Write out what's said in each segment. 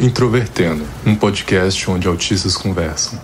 Introvertendo, um podcast onde autistas conversam.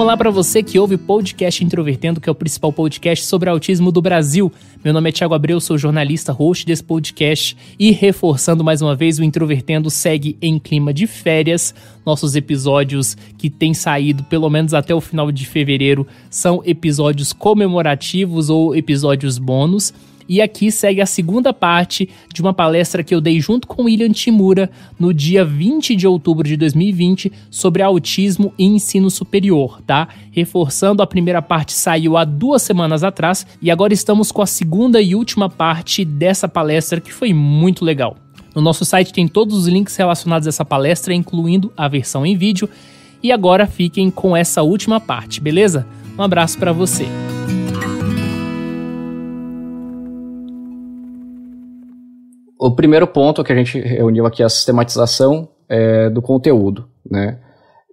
olá para você que ouve o podcast Introvertendo, que é o principal podcast sobre autismo do Brasil. Meu nome é Thiago Abreu, sou jornalista, host desse podcast e reforçando mais uma vez, o Introvertendo segue em clima de férias. Nossos episódios que têm saído pelo menos até o final de fevereiro são episódios comemorativos ou episódios bônus. E aqui segue a segunda parte de uma palestra que eu dei junto com William Timura no dia 20 de outubro de 2020 sobre autismo e ensino superior, tá? Reforçando, a primeira parte saiu há duas semanas atrás e agora estamos com a segunda e última parte dessa palestra que foi muito legal. No nosso site tem todos os links relacionados a essa palestra, incluindo a versão em vídeo. E agora fiquem com essa última parte, beleza? Um abraço para você. o primeiro ponto que a gente reuniu aqui é a sistematização é, do conteúdo, né?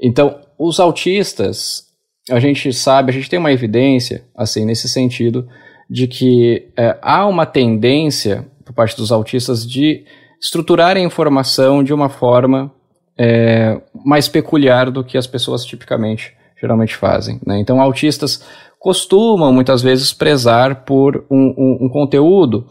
Então, os autistas, a gente sabe, a gente tem uma evidência, assim, nesse sentido, de que é, há uma tendência por parte dos autistas de estruturar a informação de uma forma é, mais peculiar do que as pessoas tipicamente, geralmente fazem. Né? Então, autistas costumam, muitas vezes, prezar por um, um, um conteúdo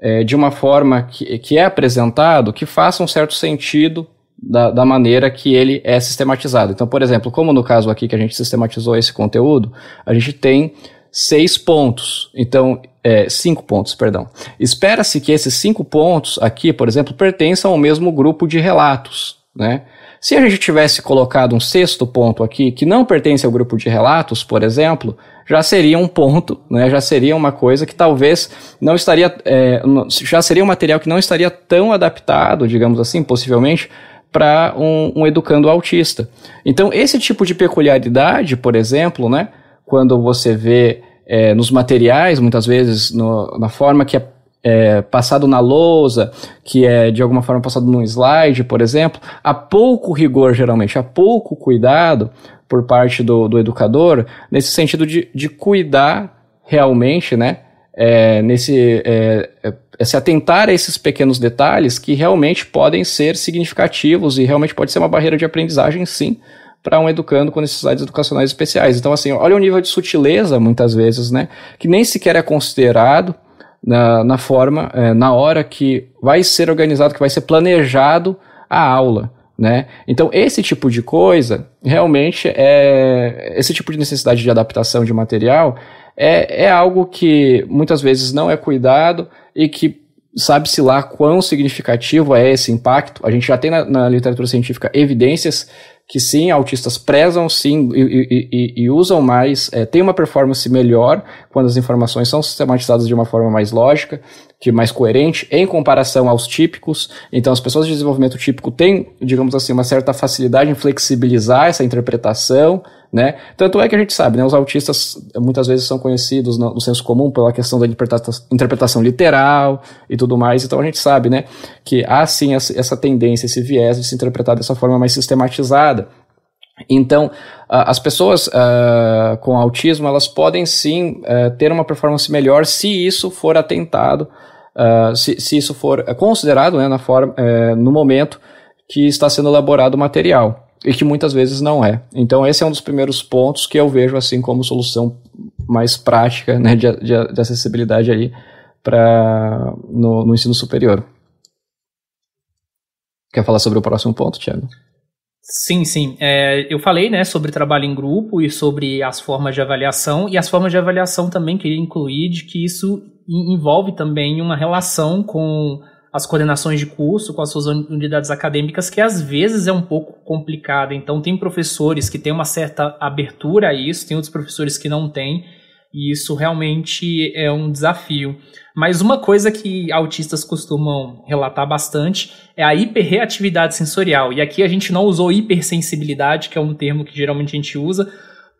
é, de uma forma que, que é apresentado que faça um certo sentido da, da, maneira que ele é sistematizado. Então, por exemplo, como no caso aqui que a gente sistematizou esse conteúdo, a gente tem seis pontos. Então, é, cinco pontos, perdão. Espera-se que esses cinco pontos aqui, por exemplo, pertençam ao mesmo grupo de relatos, né? Se a gente tivesse colocado um sexto ponto aqui, que não pertence ao grupo de relatos, por exemplo, já seria um ponto, né? já seria uma coisa que talvez não estaria, é, já seria um material que não estaria tão adaptado, digamos assim, possivelmente, para um, um, educando autista. Então, esse tipo de peculiaridade, por exemplo, né, quando você vê é, nos materiais, muitas vezes, no, na forma que é é, passado na lousa, que é de alguma forma passado num slide, por exemplo, há pouco rigor, geralmente, há pouco cuidado por parte do, do educador, nesse sentido de, de cuidar realmente, né? É, nesse, é, é, se atentar a esses pequenos detalhes que realmente podem ser significativos e realmente pode ser uma barreira de aprendizagem, sim, para um educando com necessidades educacionais especiais. Então, assim, olha o nível de sutileza, muitas vezes, né? Que nem sequer é considerado na, na forma, é, na hora que vai ser organizado, que vai ser planejado a aula. Né? Então, esse tipo de coisa, realmente, é, esse tipo de necessidade de adaptação de material é, é algo que muitas vezes não é cuidado e que sabe-se lá quão significativo é esse impacto. A gente já tem na, na literatura científica evidências que sim, autistas prezam sim e, e, e, e usam mais, é, tem uma performance melhor quando as informações são sistematizadas de uma forma mais lógica, de mais coerente, em comparação aos típicos. Então, as pessoas de desenvolvimento típico têm, digamos assim, uma certa facilidade em flexibilizar essa interpretação, né? Tanto é que a gente sabe, né? Os autistas muitas vezes são conhecidos no, no senso comum pela questão da interpreta interpretação literal e tudo mais. Então a gente sabe, né? Que há sim essa tendência, esse viés de se interpretar dessa forma mais sistematizada. Então, as pessoas uh, com autismo, elas podem sim uh, ter uma performance melhor se isso for atentado, uh, se, se, isso for eh, considerado né, na forma, eh, no momento que está sendo elaborado o material, e que muitas vezes não é. Então, esse é um dos primeiros pontos que eu vejo assim como solução mais prática né, de, de, de acessibilidade aí pra, no, no ensino superior. Quer falar sobre o próximo ponto, Tiago? Sim, sim. É, eu falei né, sobre trabalho em grupo e sobre as formas de avaliação, e as formas de avaliação também queria incluir de que isso envolve também uma relação com as coordenações de curso, com as suas unidades acadêmicas, que às vezes é um pouco complicada. Então, tem professores que têm uma certa abertura a isso, tem outros professores que não têm. E isso realmente é um desafio. Mas uma coisa que autistas costumam relatar bastante é a hiperreatividade sensorial. E aqui a gente não usou hipersensibilidade, que é um termo que geralmente a gente usa,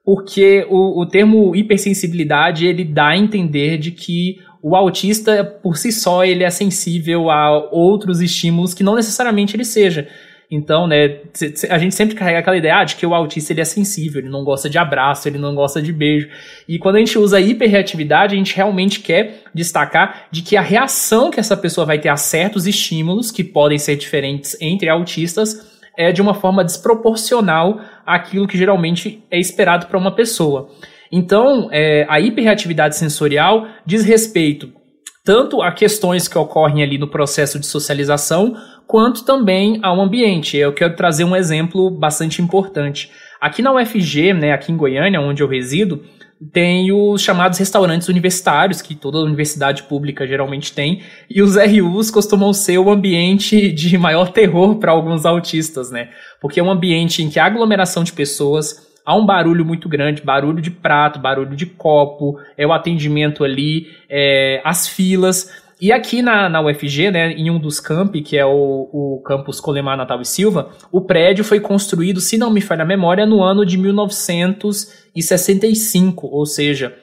porque o, o termo hipersensibilidade ele dá a entender de que o autista por si só ele é sensível a outros estímulos que não necessariamente ele seja. Então, né, a gente sempre carrega aquela ideia ah, de que o autista ele é sensível, ele não gosta de abraço, ele não gosta de beijo. E quando a gente usa hiperreatividade, a gente realmente quer destacar de que a reação que essa pessoa vai ter a certos estímulos, que podem ser diferentes entre autistas, é de uma forma desproporcional àquilo que geralmente é esperado para uma pessoa. Então, é, a hiperreatividade sensorial diz respeito tanto a questões que ocorrem ali no processo de socialização, quanto também ao ambiente. Eu quero trazer um exemplo bastante importante. Aqui na UFG, né, aqui em Goiânia, onde eu resido, tem os chamados restaurantes universitários, que toda universidade pública geralmente tem, e os RUs costumam ser o ambiente de maior terror para alguns autistas, né? Porque é um ambiente em que a aglomeração de pessoas, há um barulho muito grande, barulho de prato, barulho de copo, é o atendimento ali, é, as filas. E aqui na, na UFG, né, em um dos campi, que é o, o campus Colemar Natal e Silva, o prédio foi construído, se não me falha a memória, no ano de 1965, ou seja,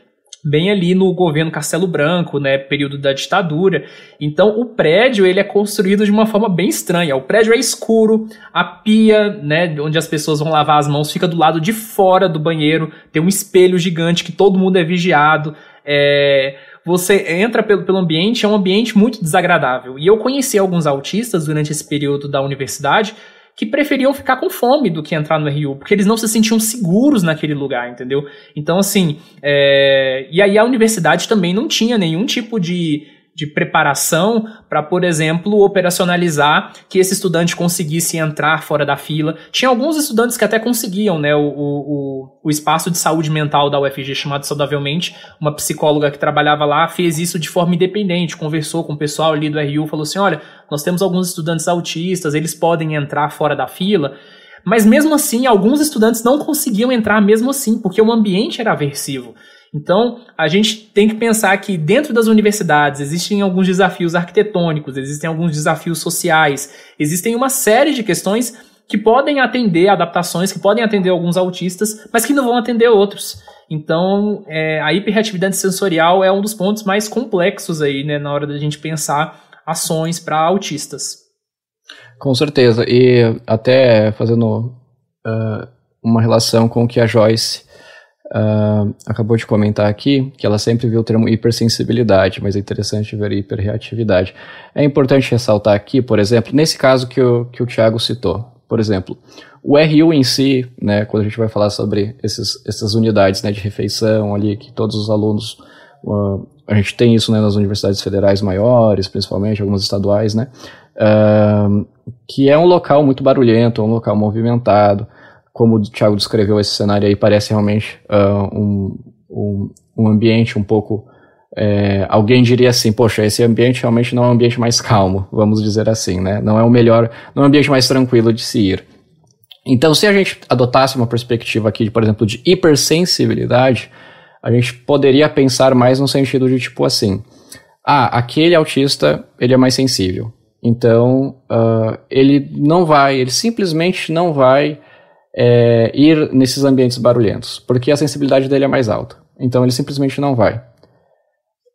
bem ali no governo Castelo Branco, né, período da ditadura. Então o prédio ele é construído de uma forma bem estranha. O prédio é escuro, a pia, né, onde as pessoas vão lavar as mãos fica do lado de fora do banheiro, tem um espelho gigante que todo mundo é vigiado. É, você entra pelo, pelo ambiente, é um ambiente muito desagradável. E eu conheci alguns autistas durante esse período da universidade que preferiam ficar com fome do que entrar no RU, porque eles não se sentiam seguros naquele lugar, entendeu? Então, assim, é... e aí a universidade também não tinha nenhum tipo de de preparação para, por exemplo, operacionalizar que esse estudante conseguisse entrar fora da fila. Tinha alguns estudantes que até conseguiam, né? O, o, o espaço de saúde mental da UFG, chamado Saudavelmente, uma psicóloga que trabalhava lá, fez isso de forma independente, conversou com o pessoal ali do RU, falou assim: olha, nós temos alguns estudantes autistas, eles podem entrar fora da fila. Mas mesmo assim, alguns estudantes não conseguiam entrar mesmo assim, porque o ambiente era aversivo. Então, a gente tem que pensar que dentro das universidades existem alguns desafios arquitetônicos, existem alguns desafios sociais, existem uma série de questões que podem atender adaptações, que podem atender alguns autistas, mas que não vão atender outros. Então, é, a hiperreatividade sensorial é um dos pontos mais complexos aí, né, na hora da gente pensar ações para autistas. Com certeza. E até fazendo uh, uma relação com o que a Joyce uh, acabou de comentar aqui que ela sempre viu o termo hipersensibilidade, mas é interessante ver hiperreatividade. É importante ressaltar aqui, por exemplo, nesse caso que o, que o Tiago citou, por exemplo, o RU em si, né, quando a gente vai falar sobre esses, essas unidades né, de refeição ali, que todos os alunos. Uh, a gente tem isso né, nas universidades federais maiores, principalmente, algumas estaduais, né? Uh, que é um local muito barulhento, um local movimentado como o Thiago descreveu esse cenário aí, parece realmente uh, um, um, um, ambiente um pouco. É, alguém diria assim, poxa, esse ambiente realmente não é um ambiente mais calmo, vamos dizer assim, né? Não é o melhor, não é um ambiente mais tranquilo de se ir. Então, se a gente adotasse uma perspectiva aqui, de, por exemplo, de hipersensibilidade, a gente poderia pensar mais no sentido de tipo assim: ah, aquele autista ele é mais sensível. Então, uh, ele não vai, ele simplesmente não vai é, ir nesses ambientes barulhentos, porque a sensibilidade dele é mais alta. Então ele simplesmente não vai.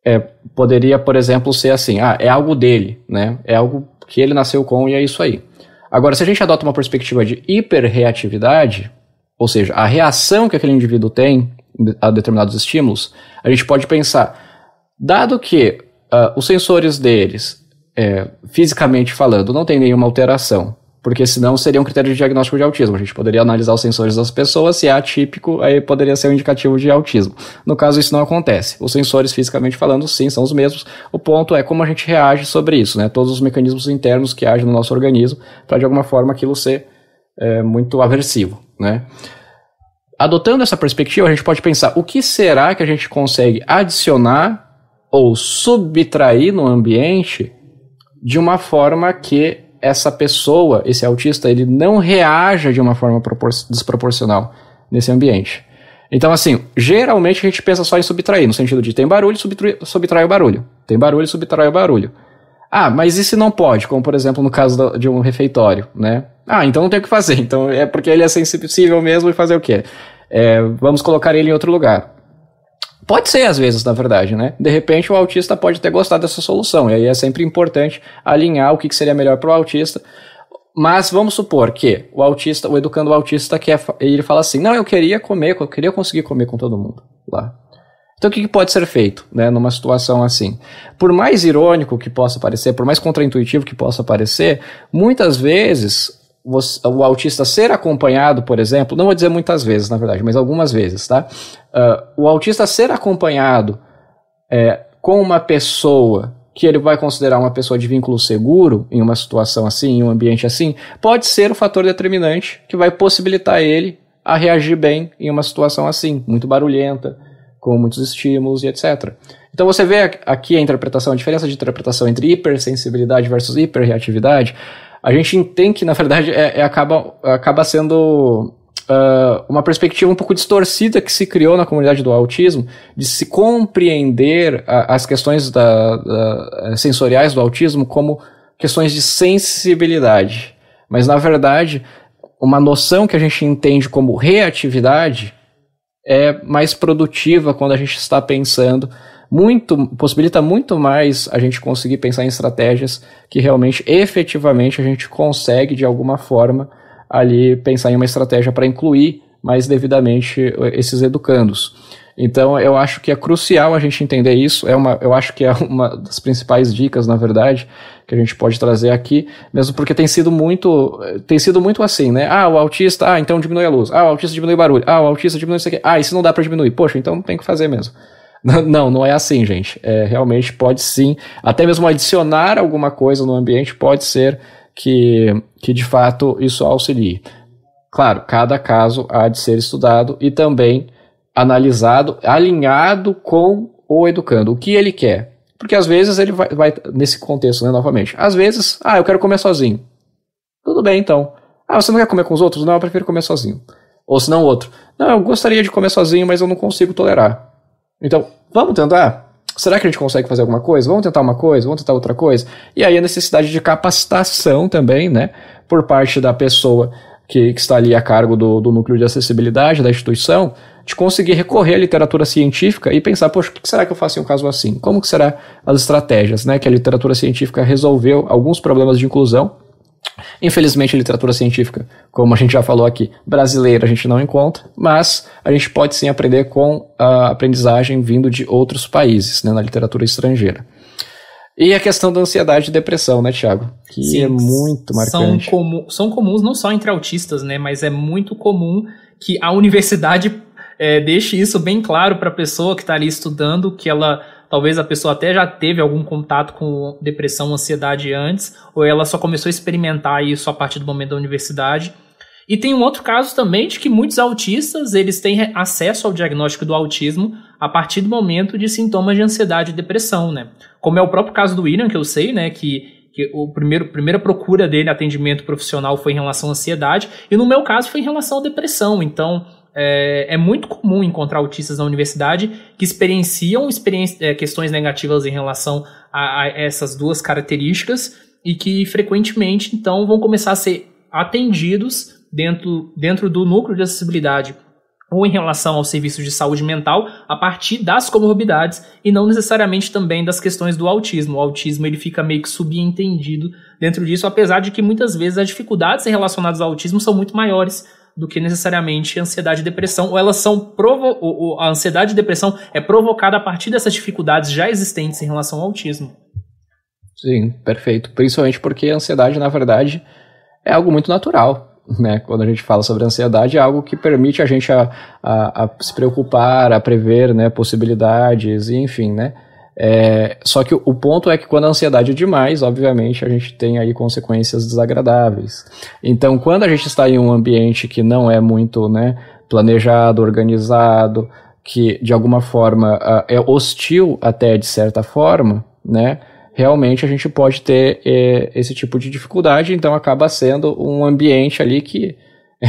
É, poderia, por exemplo, ser assim: ah, é algo dele, né? É algo que ele nasceu com e é isso aí. Agora, se a gente adota uma perspectiva de hiperreatividade, ou seja, a reação que aquele indivíduo tem a determinados estímulos, a gente pode pensar, dado que uh, os sensores deles, é, fisicamente falando, não tem nenhuma alteração, porque senão seria um critério de diagnóstico de autismo. A gente poderia analisar os sensores das pessoas, se é atípico, aí poderia ser um indicativo de autismo. No caso, isso não acontece. Os sensores, fisicamente falando, sim, são os mesmos. O ponto é como a gente reage sobre isso, né? Todos os mecanismos internos que agem no nosso organismo para, de alguma forma, aquilo ser é, muito aversivo, né? Adotando essa perspectiva, a gente pode pensar o que será que a gente consegue adicionar ou subtrair no ambiente de uma forma que essa pessoa, esse autista, ele não reaja de uma forma desproporcional nesse ambiente. Então, assim, geralmente a gente pensa só em subtrair, no sentido de tem barulho, subtrai, subtrai o barulho. Tem barulho, subtrai o barulho. Ah, mas e se não pode? Como, por exemplo, no caso de um refeitório, né? Ah, então não tem o que fazer. Então é porque ele é sensível mesmo e fazer o quê? É, vamos colocar ele em outro lugar. Pode ser às vezes, na verdade, né? De repente o autista pode ter gostado dessa solução, e aí é sempre importante alinhar o que seria melhor para o autista. Mas vamos supor que o autista, o educando o autista quer, ele fala assim: "Não, eu queria comer, eu queria conseguir comer com todo mundo lá". Então o que, que pode ser feito, né, numa situação assim? Por mais irônico que possa parecer, por mais contraintuitivo que possa parecer, muitas vezes o autista ser acompanhado, por exemplo, não vou dizer muitas vezes, na verdade, mas algumas vezes, tá? Uh, o autista ser acompanhado é, com uma pessoa que ele vai considerar uma pessoa de vínculo seguro em uma situação assim, em um ambiente assim, pode ser o um fator determinante que vai possibilitar ele a reagir bem em uma situação assim, muito barulhenta, com muitos estímulos e etc. Então você vê aqui a interpretação, a diferença de interpretação entre hipersensibilidade versus hiperreatividade a gente tem que, na verdade, é, é acaba, acaba sendo uh, uma perspectiva um pouco distorcida que se criou na comunidade do autismo, de se compreender a, as questões da, da, sensoriais do autismo como questões de sensibilidade. Mas, na verdade, uma noção que a gente entende como reatividade é mais produtiva quando a gente está pensando muito, possibilita muito mais a gente conseguir pensar em estratégias que realmente, efetivamente, a gente consegue de alguma forma ali pensar em uma estratégia para incluir mais devidamente eh, esses educandos. Então, eu acho que é crucial a gente entender isso. É uma, eu acho que é uma das principais dicas, na verdade, que a gente pode trazer aqui, mesmo porque tem sido muito, eh, tem sido muito assim, né? Ah, o autista, ah, então diminui a luz. Ah, o autista diminui o barulho. Ah, o autista diminui isso aqui. Ah, isso não dá para diminuir. Poxa, então tem que fazer mesmo. Não, não é assim, gente. É, realmente pode sim, até mesmo adicionar alguma coisa no ambiente pode ser que, que de fato isso auxilie. Claro, cada caso há de ser estudado e também analisado, alinhado com o educando. O que ele quer? Porque às vezes ele vai, vai nesse contexto, né, novamente. Às vezes, ah, eu quero comer sozinho. Tudo bem, então. Ah, você não quer comer com os outros? Não, eu prefiro comer sozinho. Ou se não, outro. Não, eu gostaria de comer sozinho, mas eu não consigo tolerar. Então, vamos tentar? Será que a gente consegue fazer alguma coisa? Vamos tentar uma coisa, vamos tentar outra coisa? E aí a necessidade de capacitação também, né? Por parte da pessoa que, que está ali a cargo do, do núcleo de acessibilidade da instituição, de conseguir recorrer à literatura científica e pensar, poxa, o que será que eu faço em um caso assim? Como que será as estratégias, né? Que a literatura científica resolveu alguns problemas de inclusão Infelizmente, literatura científica, como a gente já falou aqui, brasileira a gente não encontra, mas a gente pode sim aprender com a aprendizagem vindo de outros países, né, na literatura estrangeira. E a questão da ansiedade e depressão, né, Tiago? Que sim, é muito marcante. São, comu são comuns não só entre autistas, né, mas é muito comum que a universidade é, deixe isso bem claro para a pessoa que está ali estudando, que ela Talvez a pessoa até já teve algum contato com depressão, ansiedade antes, ou ela só começou a experimentar isso a partir do momento da universidade. E tem um outro caso também de que muitos autistas, eles têm acesso ao diagnóstico do autismo a partir do momento de sintomas de ansiedade e depressão, né? Como é o próprio caso do William, que eu sei, né, que, que o primeiro primeira procura dele atendimento profissional foi em relação à ansiedade, e no meu caso foi em relação à depressão. Então, é, é, muito comum encontrar autistas na universidade que experienciam é, questões negativas em relação a, a, essas duas características e que frequentemente então vão começar a ser atendidos dentro, dentro do núcleo de acessibilidade ou em relação ao serviço de saúde mental a partir das comorbidades e não necessariamente também das questões do autismo. O autismo ele fica meio que subentendido dentro disso, apesar de que muitas vezes as dificuldades relacionadas ao autismo são muito maiores do que necessariamente ansiedade e depressão, ou elas são provo ou, ou a ansiedade e depressão é provocada a partir dessas dificuldades já existentes em relação ao autismo. Sim, perfeito. Principalmente porque a ansiedade, na verdade, é algo muito natural. Né? Quando a gente fala sobre ansiedade, é algo que permite a gente a, a, a se preocupar, a prever né? possibilidades, enfim, né? É, só que o ponto é que quando a ansiedade é demais, obviamente a gente tem aí consequências desagradáveis. Então, quando a gente está em um ambiente que não é muito né, planejado, organizado, que de alguma forma é hostil até de certa forma, né? Realmente a gente pode ter é, esse tipo de dificuldade, então acaba sendo um ambiente ali que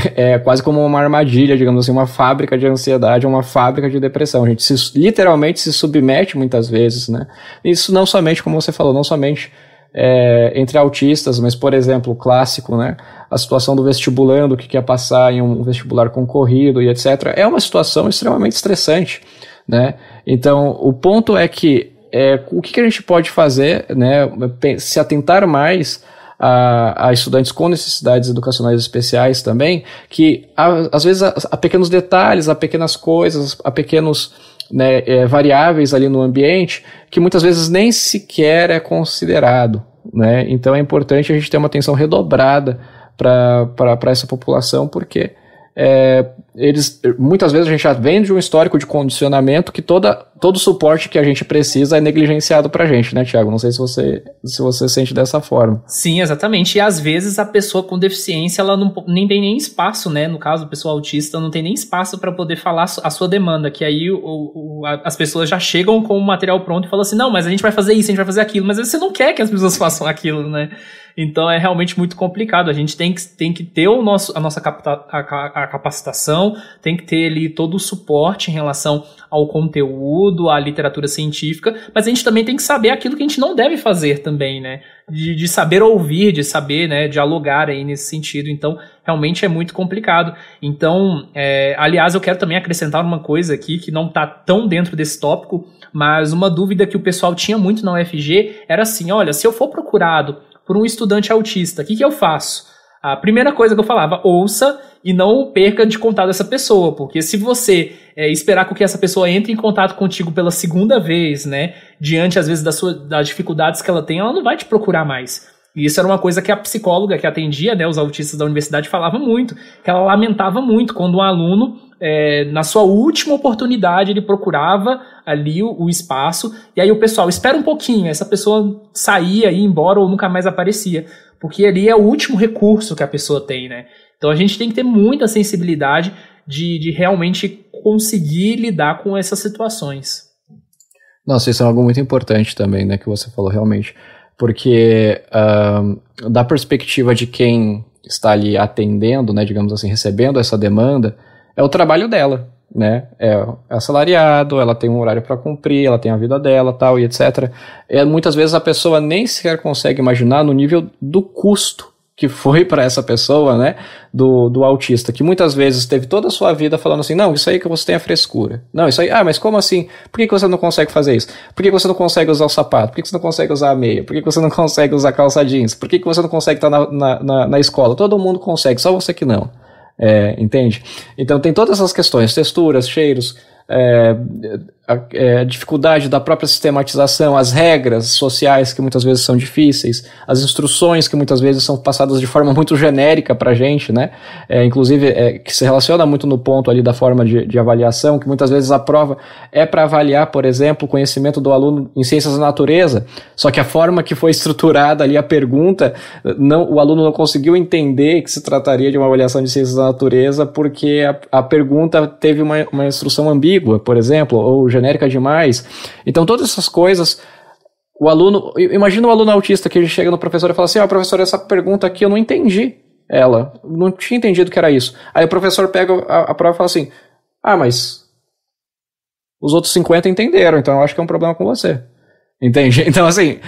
é quase como uma armadilha, digamos assim, uma fábrica de ansiedade, uma fábrica de depressão. A gente se, literalmente se submete muitas vezes, né? Isso não somente, como você falou, não somente é, entre autistas, mas, por exemplo, o clássico, né? A situação do vestibulando que quer passar em um vestibular concorrido e etc. É uma situação extremamente estressante, né? Então, o ponto é que é, o que, que a gente pode fazer, né? Se atentar mais a, a estudantes com necessidades educacionais especiais também, que a, às vezes há pequenos detalhes, há pequenas coisas, há pequenos né, é, variáveis ali no ambiente que muitas vezes nem sequer é considerado. Né? Então é importante a gente ter uma atenção redobrada para essa população, porque é, eles muitas vezes a gente já vem de um histórico de condicionamento que toda todo o suporte que a gente precisa é negligenciado pra gente, né, Tiago? Não sei se você, se você sente dessa forma. Sim, exatamente. E às vezes a pessoa com deficiência, ela não, nem tem nem espaço, né? No caso, a pessoa autista não tem nem espaço para poder falar a sua demanda, que aí o, o, a, as pessoas já chegam com o material pronto e falam assim, não, mas a gente vai fazer isso, a gente vai fazer aquilo, mas você não quer que as pessoas façam aquilo, né? Então é realmente muito complicado. A gente tem que, tem que ter o nosso, a nossa capta, a, a capacitação, tem que ter ali todo o suporte em relação ao conteúdo, à literatura científica, mas a gente também tem que saber aquilo que a gente não deve fazer também, né? De, de saber ouvir, de saber né, dialogar aí nesse sentido. Então, realmente é muito complicado. Então, é, aliás, eu quero também acrescentar uma coisa aqui que não está tão dentro desse tópico, mas uma dúvida que o pessoal tinha muito na UFG era assim: olha, se eu for procurado por um estudante autista, o que, que eu faço? a primeira coisa que eu falava, ouça e não perca de contato essa pessoa, porque se você é, esperar com que essa pessoa entre em contato contigo pela segunda vez, né, diante às vezes da sua, das dificuldades que ela tem, ela não vai te procurar mais. E isso era uma coisa que a psicóloga que atendia, né, os autistas da universidade falava muito, que ela lamentava muito quando um aluno é, na sua última oportunidade, ele procurava ali o, o, espaço, e aí o pessoal, espera um pouquinho, essa pessoa saía, ia embora ou nunca mais aparecia, porque ali é o último recurso que a pessoa tem, né? Então a gente tem que ter muita sensibilidade de, de realmente conseguir lidar com essas situações. Nossa, isso é algo muito importante também, né, que você falou realmente, porque uh, da perspectiva de quem está ali atendendo, né, digamos assim, recebendo essa demanda, é o trabalho dela, né? É, é assalariado, ela tem um horário para cumprir, ela tem a vida dela, tal e etc. É, muitas vezes a pessoa nem sequer consegue imaginar no nível do custo que foi para essa pessoa, né, do, do autista, que muitas vezes teve toda a sua vida falando assim, não, isso aí que você tem a é frescura. Não, isso aí, ah, mas como assim? Por que, que você não consegue fazer isso? Por que, que você não consegue usar o sapato? Por que, que você não consegue usar a meia? Por que, que você não consegue usar calça jeans? Por que, que você não consegue estar tá na, na, na, na escola? Todo mundo consegue, só você que não. É, entende? Então tem todas essas questões, texturas, cheiros, é, a, é, a, dificuldade da própria sistematização, as regras sociais que muitas vezes são difíceis, as instruções que muitas vezes são passadas de forma muito genérica para a gente, né? É, inclusive, é, que se relaciona muito no ponto ali da forma de, de avaliação, que muitas vezes a prova é para avaliar, por exemplo, o conhecimento do aluno em ciências da natureza, só que a forma que foi estruturada ali a pergunta, não, o aluno não conseguiu entender que se trataria de uma avaliação de ciências da natureza porque a, a pergunta teve uma, uma instrução ambígua, por exemplo, ou genérica demais. Então, todas essas coisas o aluno. Imagina o aluno autista que ele chega no professor e fala assim: Ó, oh, ah, professor, essa pergunta aqui eu não entendi ela. Não tinha entendido que era isso. Aí o professor pega a, a prova e fala assim: Ah, mas os outros 50 entenderam, então eu acho que é um problema com você. Entende? Então, assim,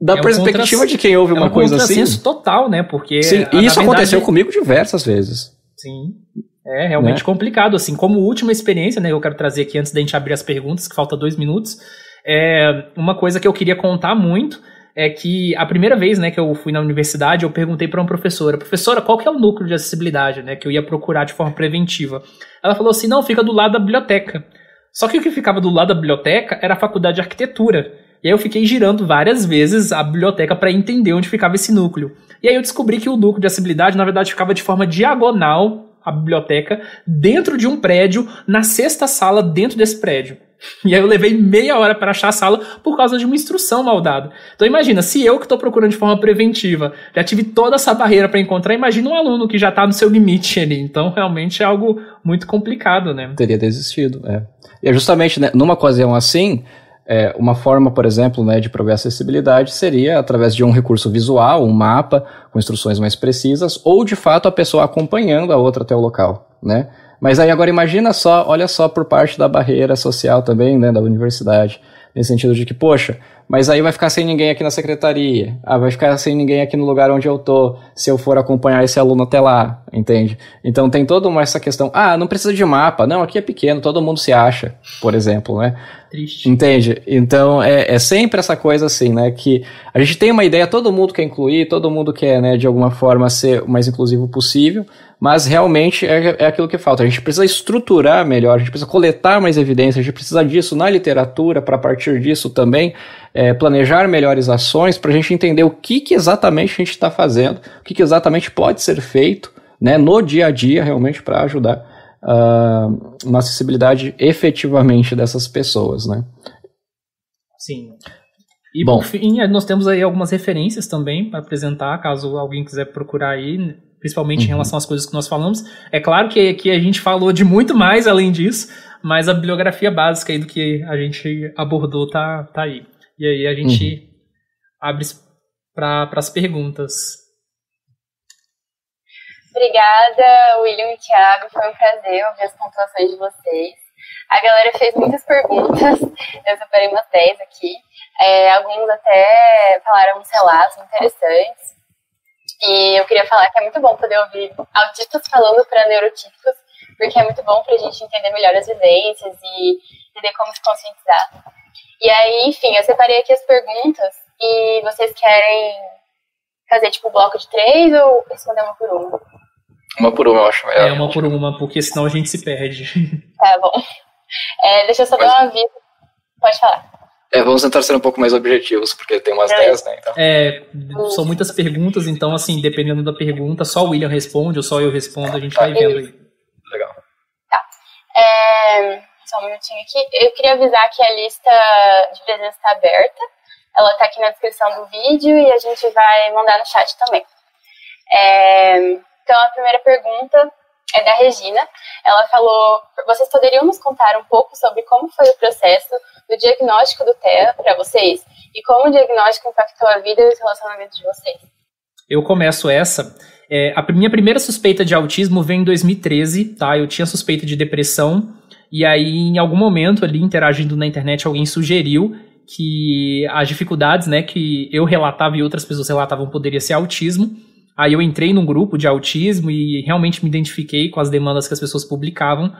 da é perspectiva de quem ouve é uma coisa assim. É um total, né? Porque. Sim, isso verdade... aconteceu comigo diversas vezes. Sim. É realmente né? complicado, assim, como última experiência, né, eu quero trazer aqui antes da gente abrir as perguntas, que falta dois minutos, é uma coisa que eu queria contar muito, é que a primeira vez, né, que eu fui na universidade, eu perguntei para uma professora, professora, qual que é o núcleo de acessibilidade, né, que eu ia procurar de forma preventiva? Ela falou assim, não, fica do lado da biblioteca. Só que o que ficava do lado da biblioteca era a faculdade de arquitetura. E aí eu fiquei girando várias vezes a biblioteca para entender onde ficava esse núcleo. E aí eu descobri que o núcleo de acessibilidade, na verdade, ficava de forma diagonal a biblioteca dentro de um prédio, na sexta sala dentro desse prédio. E aí eu levei meia hora para achar a sala por causa de uma instrução mal dada. Então imagina, se eu que estou procurando de forma preventiva, já tive toda essa barreira para encontrar, imagina um aluno que já está no seu limite ali. Então realmente é algo muito complicado, né? Teria desistido, é. E é justamente né, numa ocasião assim, é, uma forma, por exemplo, né, de prover acessibilidade seria através de um recurso visual, um mapa, com instruções mais precisas, ou de fato a pessoa acompanhando a outra até o local, né? Mas aí agora imagina só, olha só por parte da barreira social também, né, da universidade, nesse sentido de que, poxa, mas aí vai ficar sem ninguém aqui na secretaria, ah, vai ficar sem ninguém aqui no lugar onde eu tô, se eu for acompanhar esse aluno até lá, entende? Então tem toda uma essa questão, ah, não precisa de mapa, não, aqui é pequeno, todo mundo se acha, por exemplo, né? triste. Entende? Então é, é sempre essa coisa assim, né? Que a gente tem uma ideia, todo mundo quer incluir, todo mundo quer, né, de alguma forma ser o mais inclusivo possível, mas realmente é, é aquilo que falta. A gente precisa estruturar melhor, a gente precisa coletar mais evidências, a gente precisa disso na literatura para partir disso também é, planejar melhores ações para a gente entender o que, que exatamente a gente está fazendo, o que, que exatamente pode ser feito, né, no dia a dia realmente para ajudar uh, ah, na acessibilidade efetivamente dessas pessoas, né? Sim. E Bom. por fim, é, nós temos aí algumas referências também para apresentar, caso alguém quiser procurar aí, principalmente uhum. em relação às coisas que nós falamos. É claro que aqui a gente falou de muito mais além disso, mas a bibliografia básica aí do que a gente abordou tá, tá aí. E aí a gente uhum. abre para as perguntas. Obrigada, William e Thiago. Foi um prazer ouvir as pontuações de vocês. A galera fez muitas perguntas, eu separei umas 10 aqui. É, alguns até falaram uns relatos interessantes. E eu queria falar que é muito bom poder ouvir autistas falando para neurotípicos, porque é muito bom para a gente entender melhor as vivências e entender como se conscientizar. E aí, enfim, eu separei aqui as perguntas e vocês querem fazer tipo um bloco de três ou responder uma por uma? Uma por uma, eu acho melhor. É, uma por uma, porque senão a gente se perde. Tá bom. É, deixa eu só Mas... dar uma vista Pode falar. É, vamos tentar ser um pouco mais objetivos, porque tem umas 10, é. né? Então. É, são muitas perguntas, então, assim, dependendo da pergunta, só o William responde ou só eu respondo, a gente vai vendo aí. Legal. Tá. É, só um minutinho aqui. Eu queria avisar que a lista de presença está aberta. Ela está aqui na descrição do vídeo e a gente vai mandar no chat também. É, então, a primeira pergunta é da Regina. Ela falou: vocês poderiam nos contar um pouco sobre como foi o processo do diagnóstico do TEA para vocês e como o diagnóstico impactou a vida e os relacionamentos de vocês? Eu começo essa. É, a minha primeira suspeita de autismo vem em 2013, tá? Eu tinha suspeita de depressão e aí, em algum momento ali interagindo na internet, alguém sugeriu que as dificuldades, né, que eu relatava e outras pessoas relatavam poderia ser autismo. Aí eu entrei num grupo de autismo e realmente me identifiquei com as demandas que as pessoas publicavam.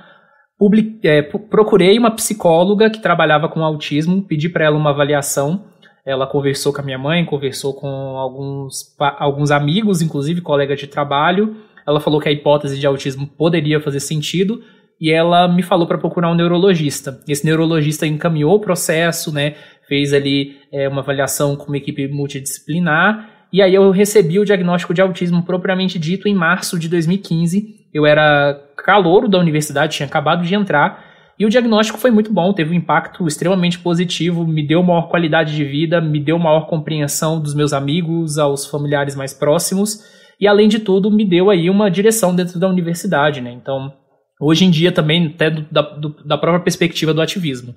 é, procurei uma psicóloga que trabalhava com autismo, pedi para ela uma avaliação. Ela conversou com a minha mãe, conversou com alguns, alguns amigos, inclusive colega de trabalho. Ela falou que a hipótese de autismo poderia fazer sentido e ela me falou para procurar um neurologista. Esse neurologista encaminhou o processo, né? Fez ali é, uma avaliação com uma equipe multidisciplinar e aí eu recebi o diagnóstico de autismo propriamente dito em março de 2015. Eu era calouro da universidade, tinha acabado de entrar. E o diagnóstico foi muito bom, teve um impacto extremamente positivo, me deu maior qualidade de vida, me deu maior compreensão dos meus amigos, aos familiares mais próximos, e além de tudo, me deu aí uma direção dentro da universidade, né? Então, hoje em dia também, até do, da, do, da própria perspectiva do ativismo.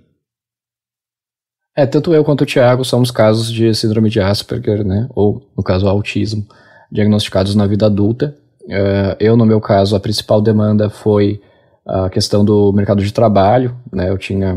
É, tanto eu quanto o Tiago somos casos de síndrome de Asperger, né? Ou, no caso, autismo, diagnosticados na vida adulta. Uh, eu, no meu caso, a principal demanda foi a questão do mercado de trabalho, né? Eu tinha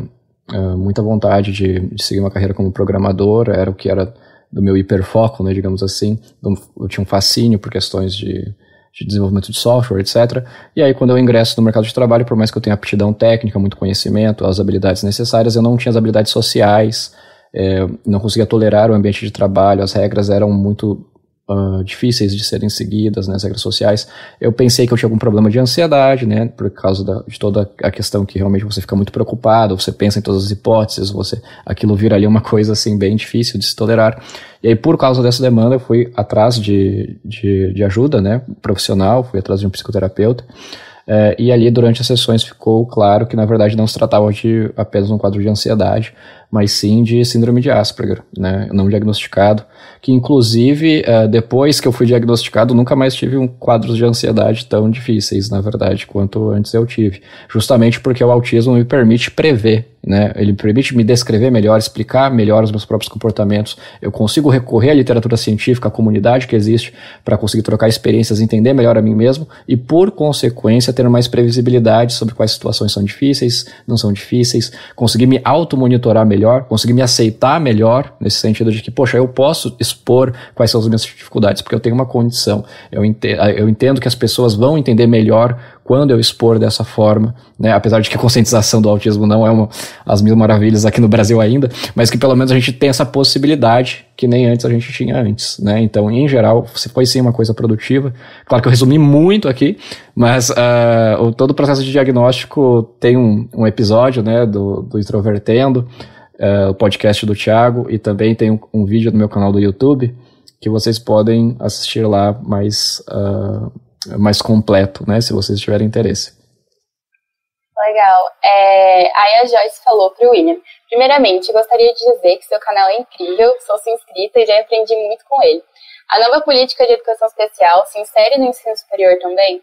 uh, muita vontade de, de, seguir uma carreira como programador, era o que era do meu hiperfoco, né? Digamos assim. Eu, eu tinha um fascínio por questões de de desenvolvimento de software, etc. E aí, quando eu ingresso no mercado de trabalho, por mais que eu tenha aptidão técnica, muito conhecimento, as habilidades necessárias, eu não tinha as habilidades sociais, é, não conseguia tolerar o ambiente de trabalho, as regras eram muito uh, difíceis de serem seguidas, né, regras sociais. Eu pensei que eu tinha algum problema de ansiedade, né, por causa da, de toda a questão que realmente você fica muito preocupado, você pensa em todas as hipóteses, você aquilo vira ali uma coisa assim bem difícil de se tolerar. E aí por causa dessa demanda eu fui atrás de, de, de ajuda, né, profissional, fui atrás de um psicoterapeuta. É, e ali, durante as sessões, ficou claro que, na verdade, não se tratava de apenas um quadro de ansiedade, mas sim de síndrome de Asperger, né, não diagnosticado, que inclusive eh, depois que eu fui diagnosticado nunca mais tive um quadro de ansiedade tão difíceis, na verdade, quanto antes eu tive, justamente porque o autismo me permite prever, né, ele permite me descrever melhor, explicar melhor os meus próprios comportamentos, eu consigo recorrer à literatura científica, à comunidade que existe para conseguir trocar experiências, entender melhor a mim mesmo e por consequência ter mais previsibilidade sobre quais situações são difíceis, não são difíceis, conseguir me auto-monitorar melhor melhor, conseguir me aceitar melhor, nesse sentido de que, poxa, eu posso expor quais são as minhas dificuldades, porque eu tenho uma condição. Eu entendo, ah, eu entendo que as pessoas vão entender melhor quando eu expor dessa forma, né? apesar de que a conscientização do autismo não é uma, as mil maravilhas aqui no Brasil ainda, mas que pelo menos a gente tem essa possibilidade que nem antes a gente tinha antes, né? Então, em geral, foi sim uma coisa produtiva. Claro que eu resumi muito aqui, mas uh, o, todo o processo de diagnóstico tem um, um episódio, né, do, do Introvertendo, eh, o podcast do Thiago e também tem um, um, vídeo no meu canal do YouTube que vocês podem assistir lá mais, uh, mais completo, né? Se vocês tiverem interesse. Legal. É, aí a Joyce falou para o William. Primeiramente, gostaria de dizer que seu canal é incrível, sou sua inscrita e já aprendi muito com ele. A nova política de educação especial se insere no ensino superior também?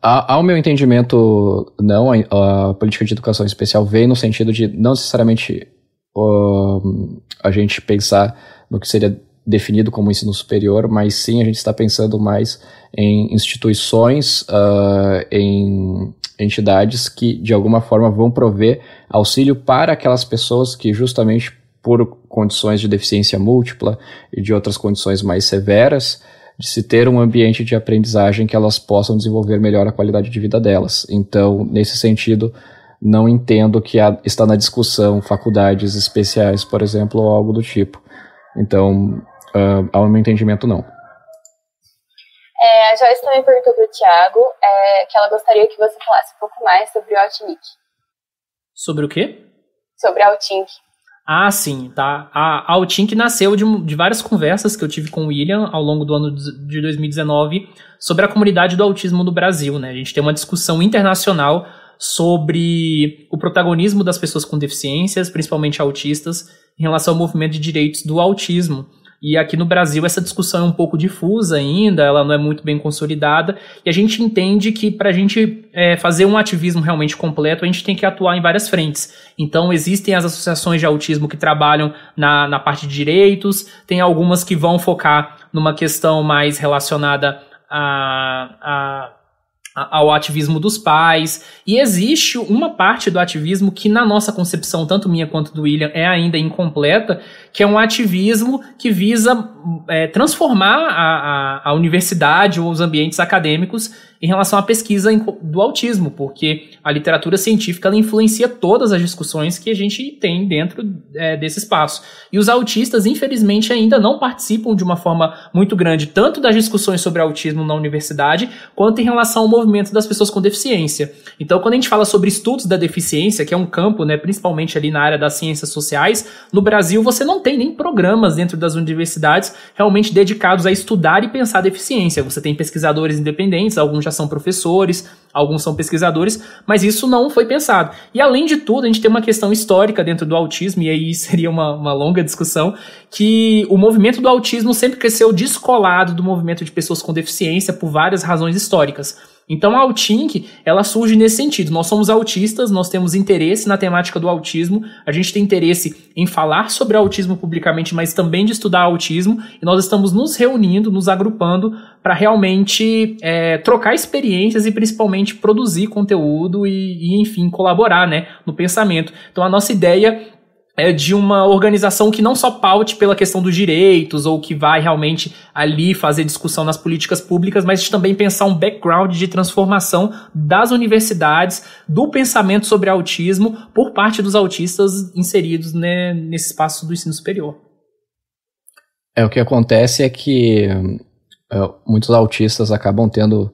A, ao meu entendimento, não, a, a, política de educação especial vem no sentido de não necessariamente uh, a gente pensar no que seria definido como ensino superior, mas sim a gente está pensando mais em instituições, uh, em entidades que de alguma forma vão prover auxílio para aquelas pessoas que justamente por condições de deficiência múltipla e de outras condições mais severas, de se ter um ambiente de aprendizagem que elas possam desenvolver melhor a qualidade de vida delas. Então, nesse sentido, não entendo que há, está na discussão faculdades especiais, por exemplo, ou algo do tipo. Então, uh, ao meu entendimento, não. É, a Joyce também perguntou para o Tiago é, que ela gostaria que você falasse um pouco mais sobre o Outnik. Sobre o quê? Sobre o Outnik. Ah, sim, tá. A, a que nasceu de, de, várias conversas que eu tive com o William ao longo do ano de 2019 sobre a comunidade do autismo no Brasil, né? A gente tem uma discussão internacional sobre o protagonismo das pessoas com deficiências, principalmente autistas, em relação ao movimento de direitos do autismo. E aqui no Brasil essa discussão é um pouco difusa ainda, ela não é muito bem consolidada, e a gente entende que para a gente é, fazer um ativismo realmente completo, a gente tem que atuar em várias frentes. Então existem as associações de autismo que trabalham na, na parte de direitos, tem algumas que vão focar numa questão mais relacionada a, a ao ativismo dos pais. E existe uma parte do ativismo que, na nossa concepção, tanto minha quanto do William, é ainda incompleta, que é um ativismo que visa é, transformar a, a, a, universidade ou os ambientes acadêmicos em relação à pesquisa do autismo, porque a literatura científica influencia todas as discussões que a gente tem dentro é, desse espaço. E os autistas, infelizmente, ainda não participam de uma forma muito grande, tanto das discussões sobre autismo na universidade, quanto em relação ao movimento das pessoas com deficiência. Então, quando a gente fala sobre estudos da deficiência, que é um campo, né, principalmente ali na área das ciências sociais, no Brasil você não não tem nem programas dentro das universidades realmente dedicados a estudar e pensar deficiência. Você tem pesquisadores independentes, alguns já são professores, alguns são pesquisadores, mas isso não foi pensado. E além de tudo, a gente tem uma questão histórica dentro do autismo, e aí seria uma, uma longa discussão, que o movimento do autismo sempre cresceu descolado do movimento de pessoas com deficiência por várias razões históricas. Então a Altink, ela surge nesse sentido. Nós somos autistas, nós temos interesse na temática do autismo, a gente tem interesse em falar sobre autismo publicamente, mas também de estudar autismo, e nós estamos nos reunindo, nos agrupando para realmente é, trocar experiências e principalmente produzir conteúdo e, e, enfim, colaborar né, no pensamento. Então a nossa ideia é de uma organização que não só paute pela questão dos direitos ou que vai realmente ali fazer discussão nas políticas públicas, mas também pensar um background de transformação das universidades, do pensamento sobre autismo por parte dos autistas inseridos né, nesse espaço do ensino superior. É, o que acontece é que é, muitos autistas acabam tendo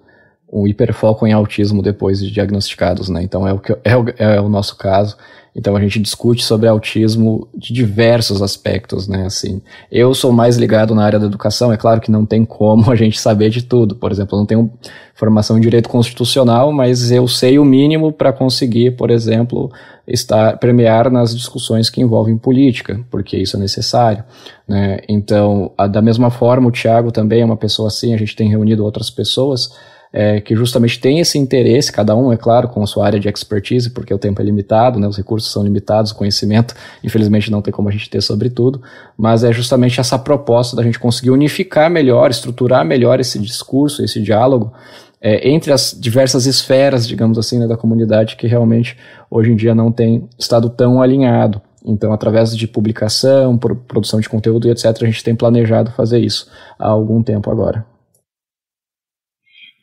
um hiperfoco em autismo depois de diagnosticados, né? Então é o, que, é, o, é o nosso caso. Então a gente discute sobre autismo de diversos aspectos, né? Assim, eu sou mais ligado na área da educação, é claro que não tem como a gente saber de tudo. Por exemplo, eu não tenho formação em direito constitucional, mas eu sei o mínimo para conseguir, por exemplo, estar premiar nas discussões que envolvem política, porque isso é necessário, né? Então, a, da mesma forma, o Tiago também é uma pessoa assim, a gente tem reunido outras pessoas é, que justamente tem esse interesse, cada um, é claro, com a sua área de expertise, porque o tempo é limitado, né, os recursos são limitados, o conhecimento, infelizmente, não tem como a gente ter sobre tudo, mas é justamente essa proposta da gente conseguir unificar melhor, estruturar melhor esse discurso, esse diálogo, é, entre as diversas esferas, digamos assim, né, da comunidade, que realmente hoje em dia não tem estado tão alinhado. Então, através de publicação, produção de conteúdo e etc., a gente tem planejado fazer isso há algum tempo agora.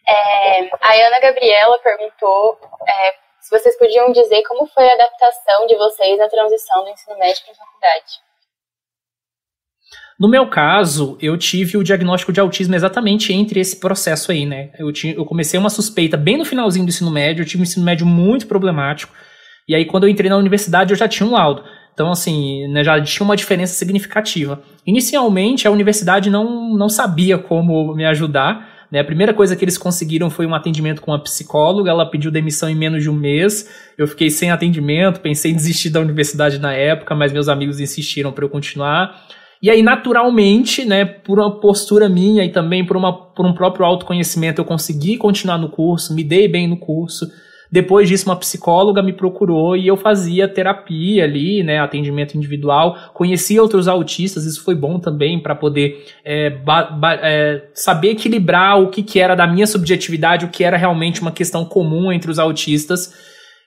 É, a Ana Gabriela perguntou é, se vocês podiam dizer como foi a adaptação de vocês na transição do ensino médio para a faculdade. No meu caso, eu tive o diagnóstico de autismo exatamente entre esse processo aí, né? Eu, tinha, eu comecei uma suspeita bem no finalzinho do ensino médio, eu tive um ensino médio muito problemático. E aí, quando eu entrei na universidade, eu já tinha um laudo. Então, assim, né, já tinha uma diferença significativa. Inicialmente, a universidade não, não sabia como me ajudar, né? A primeira coisa que eles conseguiram foi um atendimento com uma psicóloga, ela pediu demissão em menos de um mês, eu fiquei sem atendimento, pensei em desistir da universidade na época, mas meus amigos insistiram para eu continuar. E aí, naturalmente, né, por uma postura minha e também por, uma, por um próprio autoconhecimento, eu consegui continuar no curso, me dei bem no curso, depois disso, uma psicóloga me procurou e eu fazia terapia ali, né? Atendimento individual. Conheci outros autistas, isso foi bom também para poder é, é, saber equilibrar o que, que era da minha subjetividade, o que era realmente uma questão comum entre os autistas.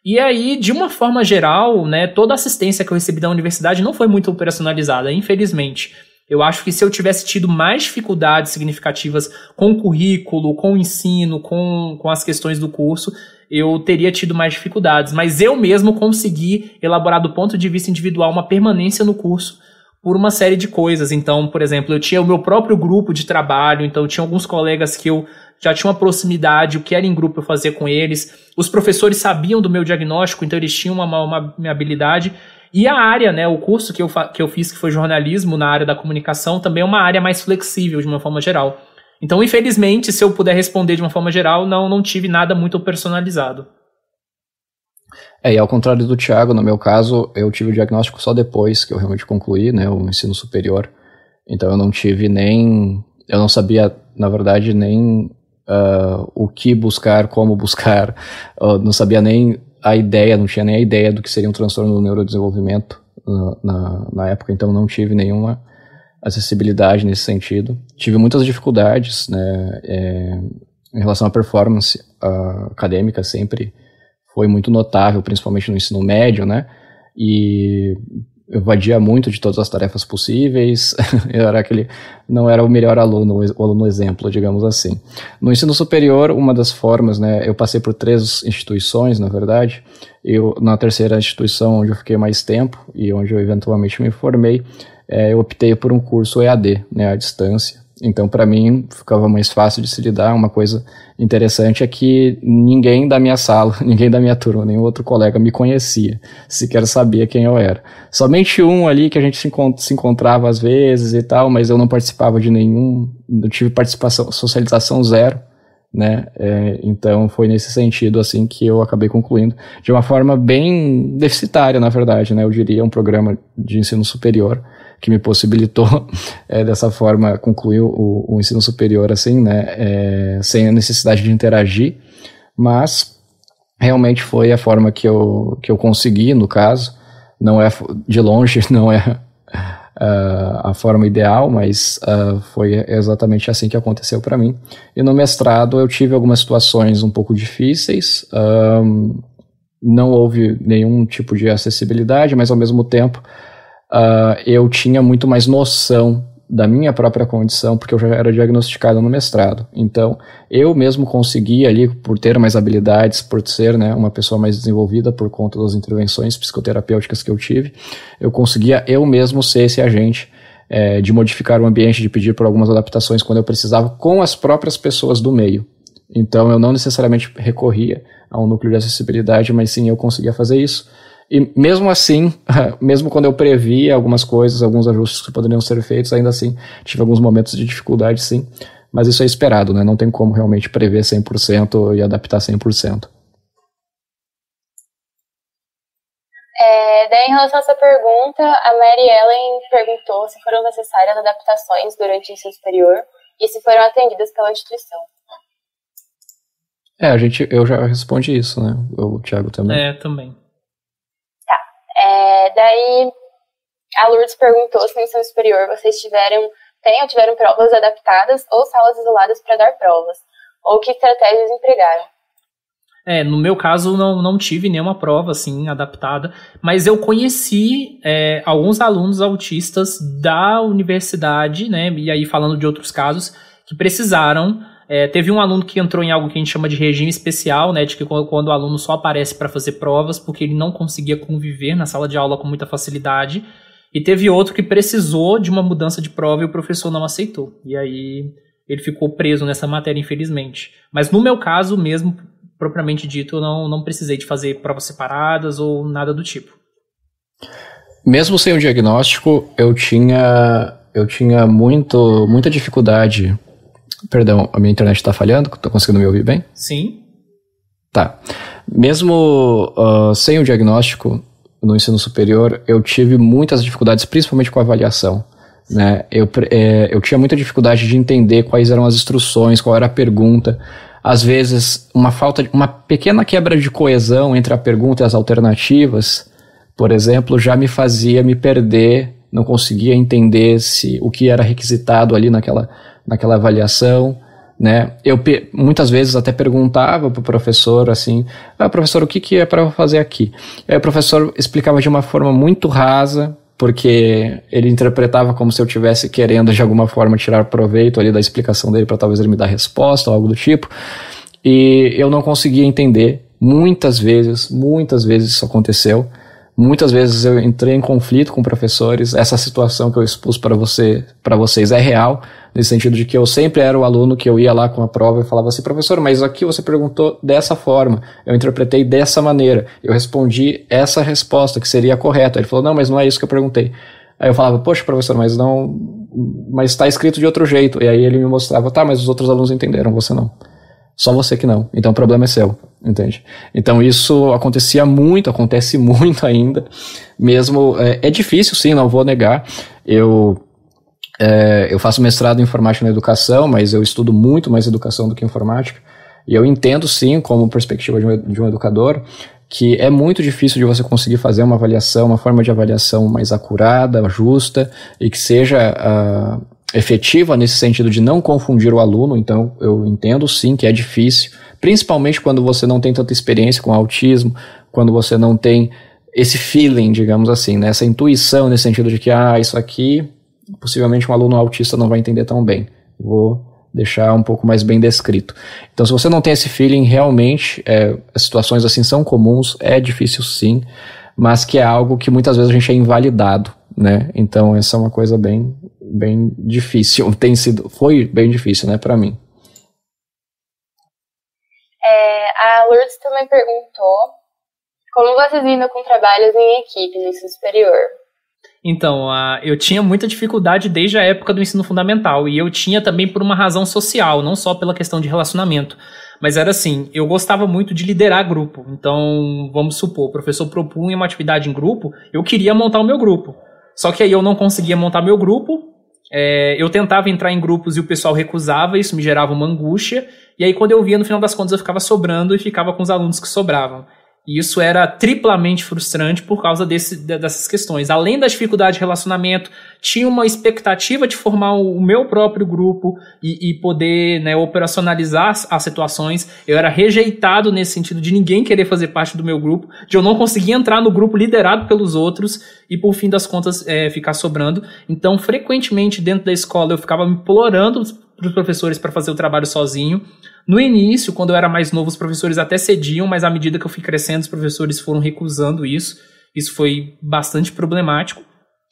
E aí, de uma forma geral, né, toda a assistência que eu recebi da universidade não foi muito operacionalizada, infelizmente. Eu acho que se eu tivesse tido mais dificuldades significativas com o currículo, com o ensino, com, com as questões do curso, eu teria tido mais dificuldades. Mas eu mesmo consegui elaborar do ponto de vista individual uma permanência no curso por uma série de coisas. Então, por exemplo, eu tinha o meu próprio grupo de trabalho, então eu tinha alguns colegas que eu já tinha uma proximidade, o que era em grupo eu fazia com eles. Os professores sabiam do meu diagnóstico, então eles tinham uma, uma, uma habilidade. E a área, né, o curso que eu, que eu fiz, que foi jornalismo na área da comunicação, também é uma área mais flexível, de uma forma geral. Então, infelizmente, se eu puder responder de uma forma geral, não, não tive nada muito personalizado. É, e ao contrário do Thiago, no meu caso, eu tive o diagnóstico só depois que eu realmente concluí, né, o ensino superior. Então eu não tive nem, eu não sabia, na verdade, nem uh, o que buscar, como buscar, ah, não sabia nem a ideia, não tinha nem a ideia do que seria um transtorno do neurodesenvolvimento na, ah, na, na época, então não tive nenhuma acessibilidade nesse sentido. Tive muitas dificuldades, né, é, em relação à performance uh, acadêmica sempre foi muito notável, principalmente no ensino médio, né, e eu muito de todas as tarefas possíveis, eu era aquele, não era o melhor aluno, o aluno exemplo, digamos assim. No ensino superior, uma das formas, né, eu passei por três instituições, na verdade, eu, na terceira instituição onde eu fiquei mais tempo e onde eu eventualmente me formei, é, eu optei por um curso EAD, né, à distância. Então, para mim, ficava mais fácil de se lidar. Uma coisa interessante é que ninguém da minha sala, ninguém da minha turma, nenhum outro colega me conhecia, sequer sabia quem eu era. Somente um ali que a gente se, encont se encontrava às vezes e tal, mas eu não participava de nenhum, não tive participação, socialização zero, né? É, então, foi nesse sentido, assim, que eu acabei concluindo. De uma forma bem deficitária, na verdade, né? Eu diria, um programa de ensino superior que me possibilitou é, dessa forma concluir o, o, ensino superior assim, né, é, sem a necessidade de interagir, mas realmente foi a forma que eu, que eu consegui, no caso, não é de longe, não é uh, a forma ideal, mas uh, foi exatamente assim que aconteceu para mim. E no mestrado eu tive algumas situações um pouco difíceis. Ah, não houve nenhum tipo de acessibilidade, mas ao mesmo tempo uh, eu tinha muito mais noção da minha própria condição, porque eu já era diagnosticado no mestrado. Então, eu mesmo consegui ali, por ter mais habilidades, por ser né, uma pessoa mais desenvolvida por conta das intervenções psicoterapêuticas que eu tive, eu conseguia eu mesmo ser esse agente é, de modificar o ambiente, de pedir por algumas adaptações quando eu precisava, com as próprias pessoas do meio. Então, eu não necessariamente recorria a um núcleo de acessibilidade, mas sim eu conseguia fazer isso. E mesmo assim, mesmo quando eu previ algumas coisas, alguns ajustes que poderiam ser feitos, ainda assim tive alguns momentos de dificuldade, sim. Mas isso é esperado, né? Não tem como realmente prever 100% e adaptar 100%. É, daí, em relação a essa pergunta, a Mary Ellen perguntou se foram necessárias adaptações durante o ensino superior e se foram atendidas pela instituição. É, a gente, eu já respondi isso, né? o Thiago também. É, também. É, daí a Lourdes perguntou se no ensino superior vocês tiveram, têm ou tiveram provas adaptadas ou salas isoladas para dar provas? Ou que estratégias empregaram? É, no meu caso, não, não tive nenhuma prova, assim, adaptada, mas eu conheci é, alguns alunos autistas da universidade, né, e aí falando de outros casos, que precisaram é, teve um aluno que entrou em algo que a gente chama de regime especial, né? De que quando, quando o aluno só aparece para fazer provas porque ele não conseguia conviver na sala de aula com muita facilidade. E teve outro que precisou de uma mudança de prova e o professor não aceitou. E aí ele ficou preso nessa matéria, infelizmente. Mas no meu caso mesmo, propriamente dito, eu não, não precisei de fazer provas separadas ou nada do tipo. Mesmo sem o diagnóstico, eu tinha eu tinha muito, muita dificuldade Perdão, a minha internet está falhando? Estou conseguindo me ouvir bem? Sim. Tá. Mesmo uh, sem o diagnóstico no ensino superior, eu tive muitas dificuldades, principalmente com a avaliação. Né? Eu, é, eu tinha muita dificuldade de entender quais eram as instruções, qual era a pergunta. Às vezes, uma falta, de, uma pequena quebra de coesão entre a pergunta e as alternativas, por exemplo, já me fazia me perder, não conseguia entender se o que era requisitado ali naquela naquela avaliação, né? Eu muitas vezes até perguntava para o professor assim, ah, professor, o que, que é para fazer aqui? Aí o professor explicava de uma forma muito rasa, porque ele interpretava como se eu tivesse querendo de alguma forma tirar proveito ali da explicação dele para talvez ele me dar resposta ou algo do tipo. E eu não conseguia entender. Muitas vezes, muitas vezes isso aconteceu. Muitas vezes eu entrei em conflito com professores. Essa situação que eu expus para você, para vocês é real nesse sentido de que eu sempre era o aluno que eu ia lá com a prova e falava assim, professor, mas aqui você perguntou dessa forma, eu interpretei dessa maneira, eu respondi essa resposta que seria correta. Ele falou, não, mas não é isso que eu perguntei. Aí eu falava, poxa, professor, mas não, mas está escrito de outro jeito. E aí ele me mostrava, tá, mas os outros alunos entenderam, você não. Só você que não. Então o problema é seu, entende? Então isso acontecia muito, acontece muito ainda. Mesmo é, é difícil, sim, não vou negar. Eu é, eu faço mestrado em informática na educação, mas eu estudo muito mais educação do que informática. E eu entendo sim, como perspectiva de um, de um educador, que é muito difícil de você conseguir fazer uma avaliação, uma forma de avaliação mais acurada, justa e que seja uh, efetiva nesse sentido de não confundir o aluno. Então, eu entendo sim que é difícil, principalmente quando você não tem tanta experiência com autismo, quando você não tem esse feeling, digamos assim, né? essa intuição nesse sentido de que, ah, isso aqui possivelmente um aluno autista não vai entender tão bem. Vou deixar um pouco mais bem descrito. Então, se você não tem esse feeling, realmente, é, as situações assim são comuns, é difícil sim, mas que é algo que muitas vezes a gente é invalidado, né? Então, essa é uma coisa bem, bem difícil, tem sido, foi bem difícil, né, para mim. É, a Lourdes também perguntou como vocês lidam com trabalhos em equipes em superior? Então, uh, eu tinha muita dificuldade desde a época do ensino fundamental, e eu tinha também por uma razão social, não só pela questão de relacionamento. Mas era assim, eu gostava muito de liderar grupo. Então, vamos supor, o professor propunha uma atividade em grupo, eu queria montar o meu grupo. Só que aí eu não conseguia montar meu grupo, é, eu tentava entrar em grupos e o pessoal recusava, isso me gerava uma angústia. E aí, quando eu via, no final das contas, eu ficava sobrando e ficava com os alunos que sobravam. E isso era triplamente frustrante por causa desse, dessas questões. Além da dificuldade de relacionamento, tinha uma expectativa de formar o meu próprio grupo e, e poder né, operacionalizar as, as, situações. Eu era rejeitado nesse sentido de ninguém querer fazer parte do meu grupo, de eu não conseguir entrar no grupo liderado pelos outros e, por fim das contas, é, ficar sobrando. Então, frequentemente dentro da escola, eu ficava implorando para os professores para fazer o trabalho sozinho no início, quando eu era mais novo, os professores até cediam, mas à medida que eu fui crescendo, os professores foram recusando isso. Isso foi bastante problemático.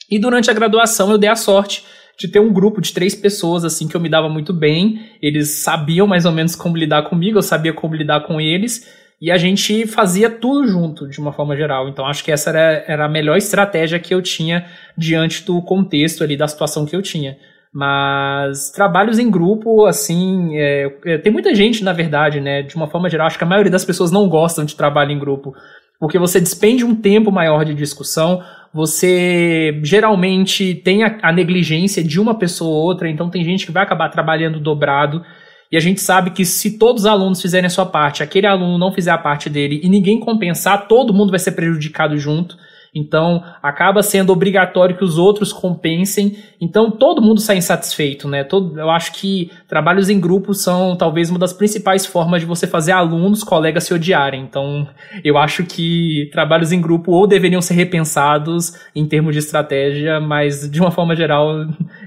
E durante a graduação, eu dei a sorte de ter um grupo de três pessoas assim que eu me dava muito bem. Eles sabiam mais ou menos como lidar comigo, eu sabia como lidar com eles. E a gente fazia tudo junto, de uma forma geral. Então, acho que essa era, era a melhor estratégia que eu tinha diante do contexto ali, da situação que eu tinha. Mas trabalhos em grupo, assim, é, é, tem muita gente, na verdade, né? De uma forma geral, acho que a maioria das pessoas não gostam de trabalho em grupo, porque você despende um tempo maior de discussão, você geralmente tem a, a negligência de uma pessoa ou outra, então tem gente que vai acabar trabalhando dobrado. E a gente sabe que se todos os alunos fizerem a sua parte, aquele aluno não fizer a parte dele e ninguém compensar, todo mundo vai ser prejudicado junto. Então, acaba sendo obrigatório que os outros compensem. Então, todo mundo sai insatisfeito, né? Todo, eu acho que trabalhos em grupo são talvez uma das principais formas de você fazer alunos, colegas se odiarem. Então, eu acho que trabalhos em grupo ou deveriam ser repensados em termos de estratégia, mas de uma forma geral,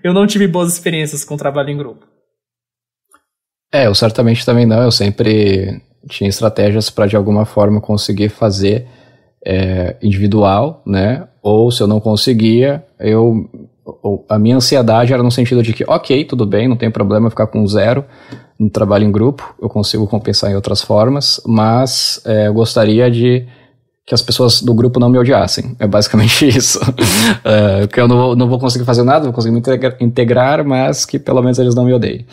eu não tive boas experiências com trabalho em grupo. É, eu certamente também não. Eu sempre tinha estratégias para de alguma forma conseguir fazer é, individual, né? Ou se eu não conseguia, eu a minha ansiedade era no sentido de que, ok, tudo bem, não tem problema ficar com zero no trabalho em grupo, eu consigo compensar em outras formas, mas é, eu gostaria de que as pessoas do grupo não me odiassem. É basicamente isso. É, que eu não vou, não vou conseguir fazer nada, vou conseguir me integrar, mas que pelo menos eles não me odeiem.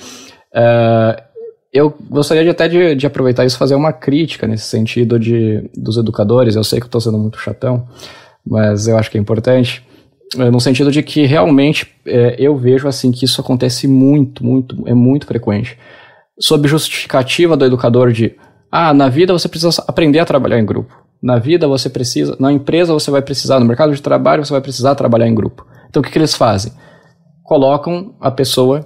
É, eu gostaria de até de, de aproveitar isso fazer uma crítica nesse sentido de, dos educadores. Eu sei que eu estou sendo muito chatão, mas eu acho que é importante. É, no sentido de que realmente é, eu vejo assim que isso acontece muito, muito, é muito frequente. Sob justificativa do educador de ah, na vida você precisa aprender a trabalhar em grupo. Na vida você precisa, na empresa você vai precisar, no mercado de trabalho você vai precisar trabalhar em grupo. Então o que, que eles fazem? Colocam a pessoa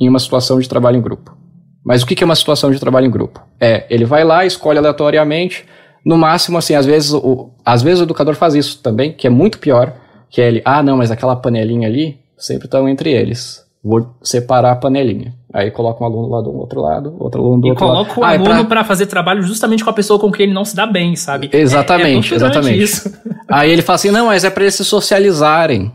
em uma situação de trabalho em grupo mas o que é uma situação de trabalho em grupo? É, ele vai lá, escolhe aleatoriamente, no máximo, assim, às vezes o, às vezes o educador faz isso também, que é muito pior, que é ele, ah, não, mas aquela panelinha ali, sempre estão entre eles. Vou separar a panelinha. Aí coloca um aluno lá do outro lado, outro aluno do e outro lado. E coloca o ah, é aluno é para fazer trabalho justamente com a pessoa com quem ele não se dá bem, sabe? Exatamente, é, é exatamente. Isso. Aí ele fala assim, não, mas é para eles se socializarem.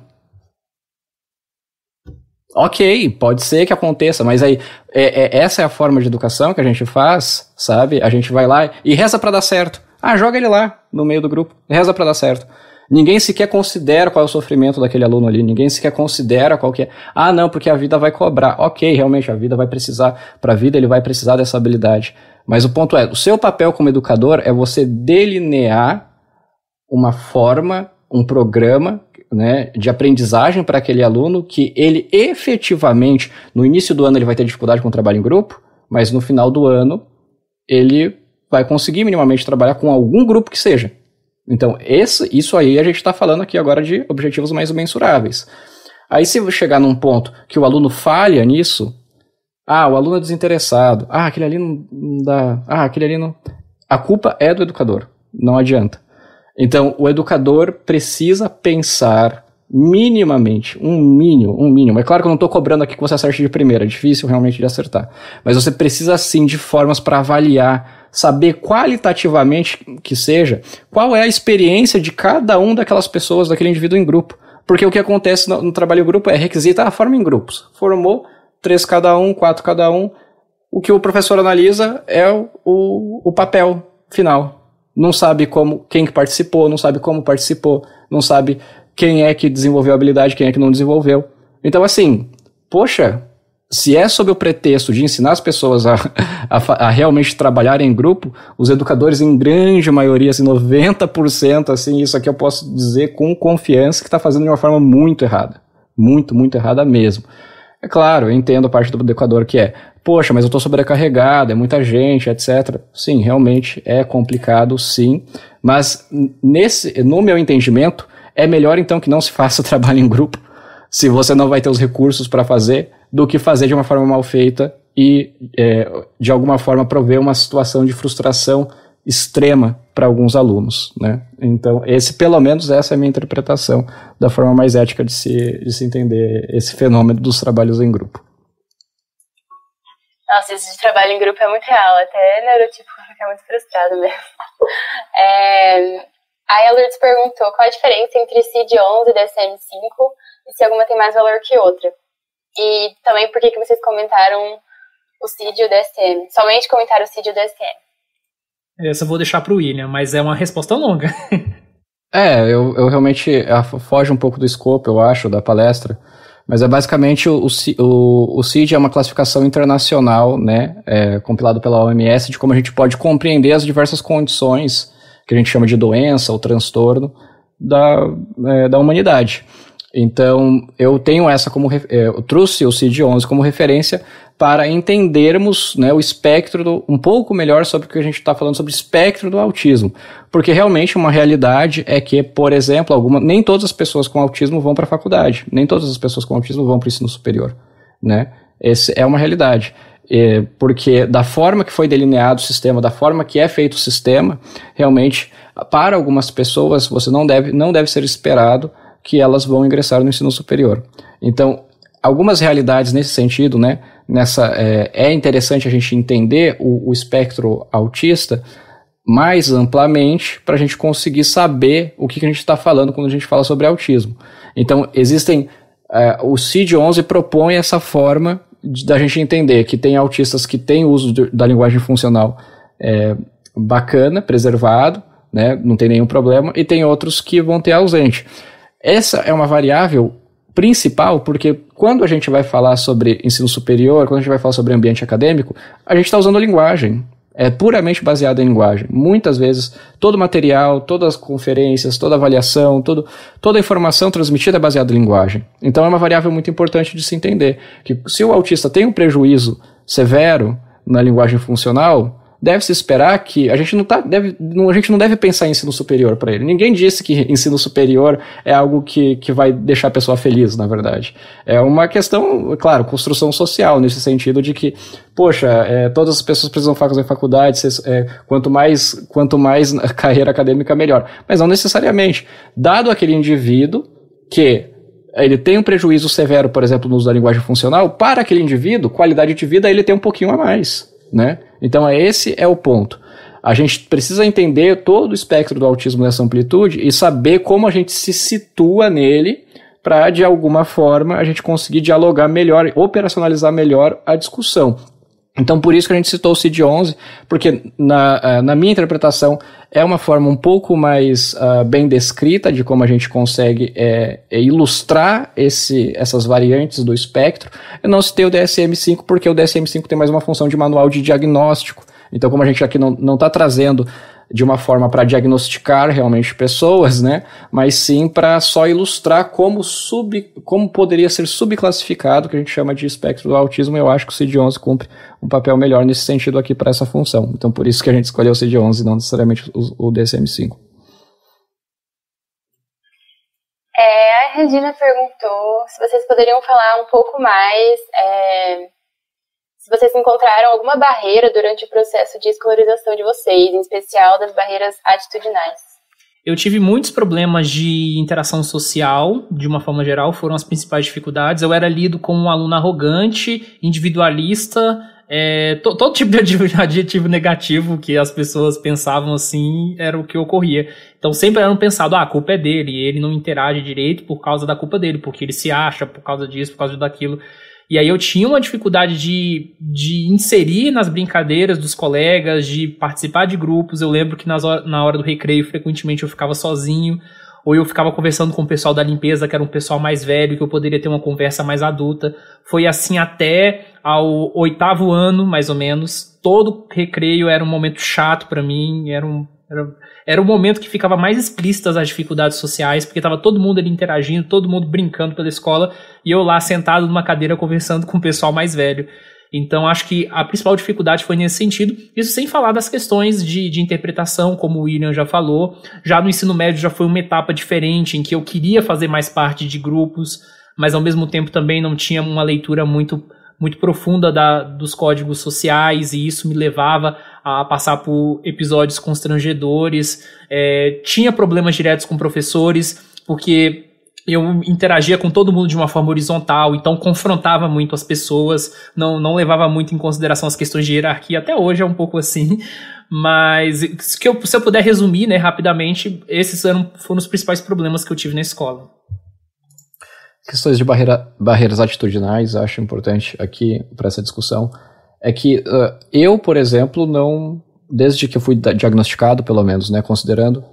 Ok, pode ser que aconteça, mas aí é, é, essa é a forma de educação que a gente faz, sabe? A gente vai lá e reza para dar certo. Ah, joga ele lá no meio do grupo, reza para dar certo. Ninguém sequer considera qual é o sofrimento daquele aluno ali, ninguém sequer considera qual que é. Ah, não, porque a vida vai cobrar. Ok, realmente a vida vai precisar, para a vida ele vai precisar dessa habilidade. Mas o ponto é, o seu papel como educador é você delinear uma forma, um programa né, de aprendizagem para aquele aluno que ele efetivamente, no início do ano ele vai ter dificuldade com o trabalho em grupo, mas no final do ano ele vai conseguir minimamente trabalhar com algum grupo que seja. Então, esse, isso aí a gente está falando aqui agora de objetivos mais mensuráveis. Aí, se chegar num ponto que o aluno falha nisso, ah, o aluno é desinteressado, ah, aquele ali não dá, ah, aquele ali não. A culpa é do educador, não adianta. Então, o educador precisa pensar minimamente, um mínimo, um mínimo. É claro que eu não estou cobrando aqui que você acerte de primeira, é difícil realmente de acertar. Mas você precisa sim de formas para avaliar, saber qualitativamente que seja, qual é a experiência de cada um daquelas pessoas, daquele indivíduo em grupo. Porque o que acontece no, no trabalho em grupo é requisita a forma em grupos. Formou três cada um, quatro cada um. O que o professor analisa é o, o, o papel final não sabe como quem que participou, não sabe como participou, não sabe quem é que desenvolveu a habilidade, quem é que não desenvolveu. Então, assim, poxa, se é sob o pretexto de ensinar as pessoas a, a, a realmente trabalhar em grupo, os educadores, em grande maioria, assim, 90%, assim, isso aqui eu posso dizer com confiança que está fazendo de uma forma muito errada. Muito, muito errada mesmo. É claro, eu entendo a parte do Equador que é, poxa, mas eu estou sobrecarregado, é muita gente, etc. Sim, realmente é complicado, sim. Mas nesse, no meu entendimento, é melhor então que não se faça trabalho em grupo, se você não vai ter os recursos para fazer, do que fazer de uma forma mal feita e, é, de alguma forma, prover uma situação de frustração extrema para alguns alunos, né? Então, esse pelo menos essa é a minha interpretação da forma mais ética de se, de se entender esse fenômeno dos trabalhos em grupo. Nossa, esse de trabalho em grupo é muito real, até neurotipo fica muito frustrado mesmo. É, aí a Lourdes perguntou qual a diferença entre CID-11 e DSM-5 e se alguma tem mais valor que outra. E também por que, que vocês comentaram o CID e o DSM, somente comentaram o CID e o DSM. Essa eu vou deixar pro William, mas é uma resposta longa. é, eu, eu realmente é, foge um pouco do escopo, eu acho, da palestra. Mas é basicamente o, o, o CID é uma classificação internacional, né, é, compilado pela OMS, de como a gente pode compreender as diversas condições que a gente chama de doença ou transtorno da, é, da humanidade. Então, eu tenho essa como. É, eu trouxe o CID-11 como referência, para entendermos né, o espectro do, um pouco melhor sobre o que a gente está falando sobre o espectro do autismo. Porque realmente uma realidade é que, por exemplo, alguma, nem todas as pessoas com autismo vão para a faculdade, nem todas as pessoas com autismo vão para o ensino superior. Né? Essa é uma realidade. É, porque da forma que foi delineado o sistema, da forma que é feito o sistema, realmente, para algumas pessoas, você não deve, não deve ser esperado que elas vão ingressar no ensino superior. Então, algumas realidades nesse sentido, né? nessa é, é interessante a gente entender o, o espectro autista mais amplamente para a gente conseguir saber o que, que a gente está falando quando a gente fala sobre autismo. Então, existem. É, o CID-11 propõe essa forma de, da gente entender que tem autistas que têm uso de, da linguagem funcional é, bacana, preservado, né, não tem nenhum problema, e tem outros que vão ter ausente. Essa é uma variável principal, porque quando a gente vai falar sobre ensino superior, quando a gente vai falar sobre ambiente acadêmico, a gente está usando a linguagem. É puramente baseado em linguagem. Muitas vezes, todo material, todas as conferências, toda avaliação, todo, toda a informação transmitida é baseada em linguagem. Então, é uma variável muito importante de se entender. Que se o autista tem um prejuízo severo na linguagem funcional, deve-se esperar que a gente não, tá, deve, não, a gente não deve pensar em ensino superior para ele. Ninguém disse que ensino superior é algo que, que vai deixar a pessoa feliz, na verdade. É uma questão, claro, construção social, nesse sentido de que, poxa, é, todas as pessoas precisam fazer faculdade, é, quanto, mais, quanto mais carreira acadêmica, melhor. Mas não necessariamente. Dado aquele indivíduo que ele tem um prejuízo severo, por exemplo, no uso da linguagem funcional, para aquele indivíduo, qualidade de vida ele tem um pouquinho a mais, né? Então, é esse é o ponto. A gente precisa entender todo o espectro do autismo nessa amplitude e saber como a gente se situa nele para, de alguma forma, a gente conseguir dialogar melhor, operacionalizar melhor a discussão. Então, por isso que a gente citou o CID-11, porque na, eh, na minha interpretação é uma forma um pouco mais uh, bem descrita de como a gente consegue é, ilustrar esse, essas variantes do espectro. Eu não citei o DSM-5 porque o DSM-5 tem mais uma função de manual de diagnóstico. Então, como a gente aqui não está trazendo de uma forma para diagnosticar realmente pessoas, né? Mas sim para só ilustrar como, sub, como poderia ser subclassificado, que a gente chama de espectro do autismo. Eu acho que o CID-11 cumpre um papel melhor nesse sentido aqui para essa função. Então, por isso que a gente escolheu o CID-11 e não necessariamente o, o DSM-5. É, a Regina perguntou se vocês poderiam falar um pouco mais é se vocês encontraram alguma barreira durante o processo de escolarização de vocês, em especial das barreiras atitudinais. Eu tive muitos problemas de interação social, de uma forma geral, foram as principais dificuldades. Eu era lido como um aluno arrogante, individualista, é, todo tipo de adjetivo negativo que as pessoas pensavam assim era o que ocorria. Então sempre eram pensado, ah, a culpa é dele, ele não interage direito por causa da culpa dele, porque ele se acha por causa disso, por causa daquilo. E aí eu tinha uma dificuldade de, de inserir nas brincadeiras dos colegas, de participar de grupos. Eu lembro que nas, na hora do recreio, frequentemente eu ficava sozinho, ou eu ficava conversando com o pessoal da limpeza, que era um pessoal mais velho, que eu poderia ter uma conversa mais adulta. Foi assim até ao oitavo ano, mais ou menos. Todo recreio era um momento chato para mim, era um. Era era o momento que ficava mais explícitas as dificuldades sociais, porque estava todo mundo ali interagindo, todo mundo brincando pela escola, e eu lá sentado numa cadeira conversando com o pessoal mais velho. Então, acho que a principal dificuldade foi nesse sentido. Isso sem falar das questões de, de, interpretação, como o William já falou. Já no ensino médio já foi uma etapa diferente, em que eu queria fazer mais parte de grupos, mas ao mesmo tempo também não tinha uma leitura muito, muito profunda da, dos códigos sociais, e isso me levava a passar por episódios constrangedores, é, tinha problemas diretos com professores, porque eu interagia com todo mundo de uma forma horizontal, então confrontava muito as pessoas, não, não levava muito em consideração as questões de hierarquia, até hoje é um pouco assim, mas se eu, se eu puder resumir né, rapidamente, esses eram, foram os principais problemas que eu tive na escola. Questões de barreira, barreiras atitudinais, acho importante aqui para essa discussão é que uh, eu, por exemplo, não. Desde que eu fui diagnosticado, pelo menos, né? Considerando.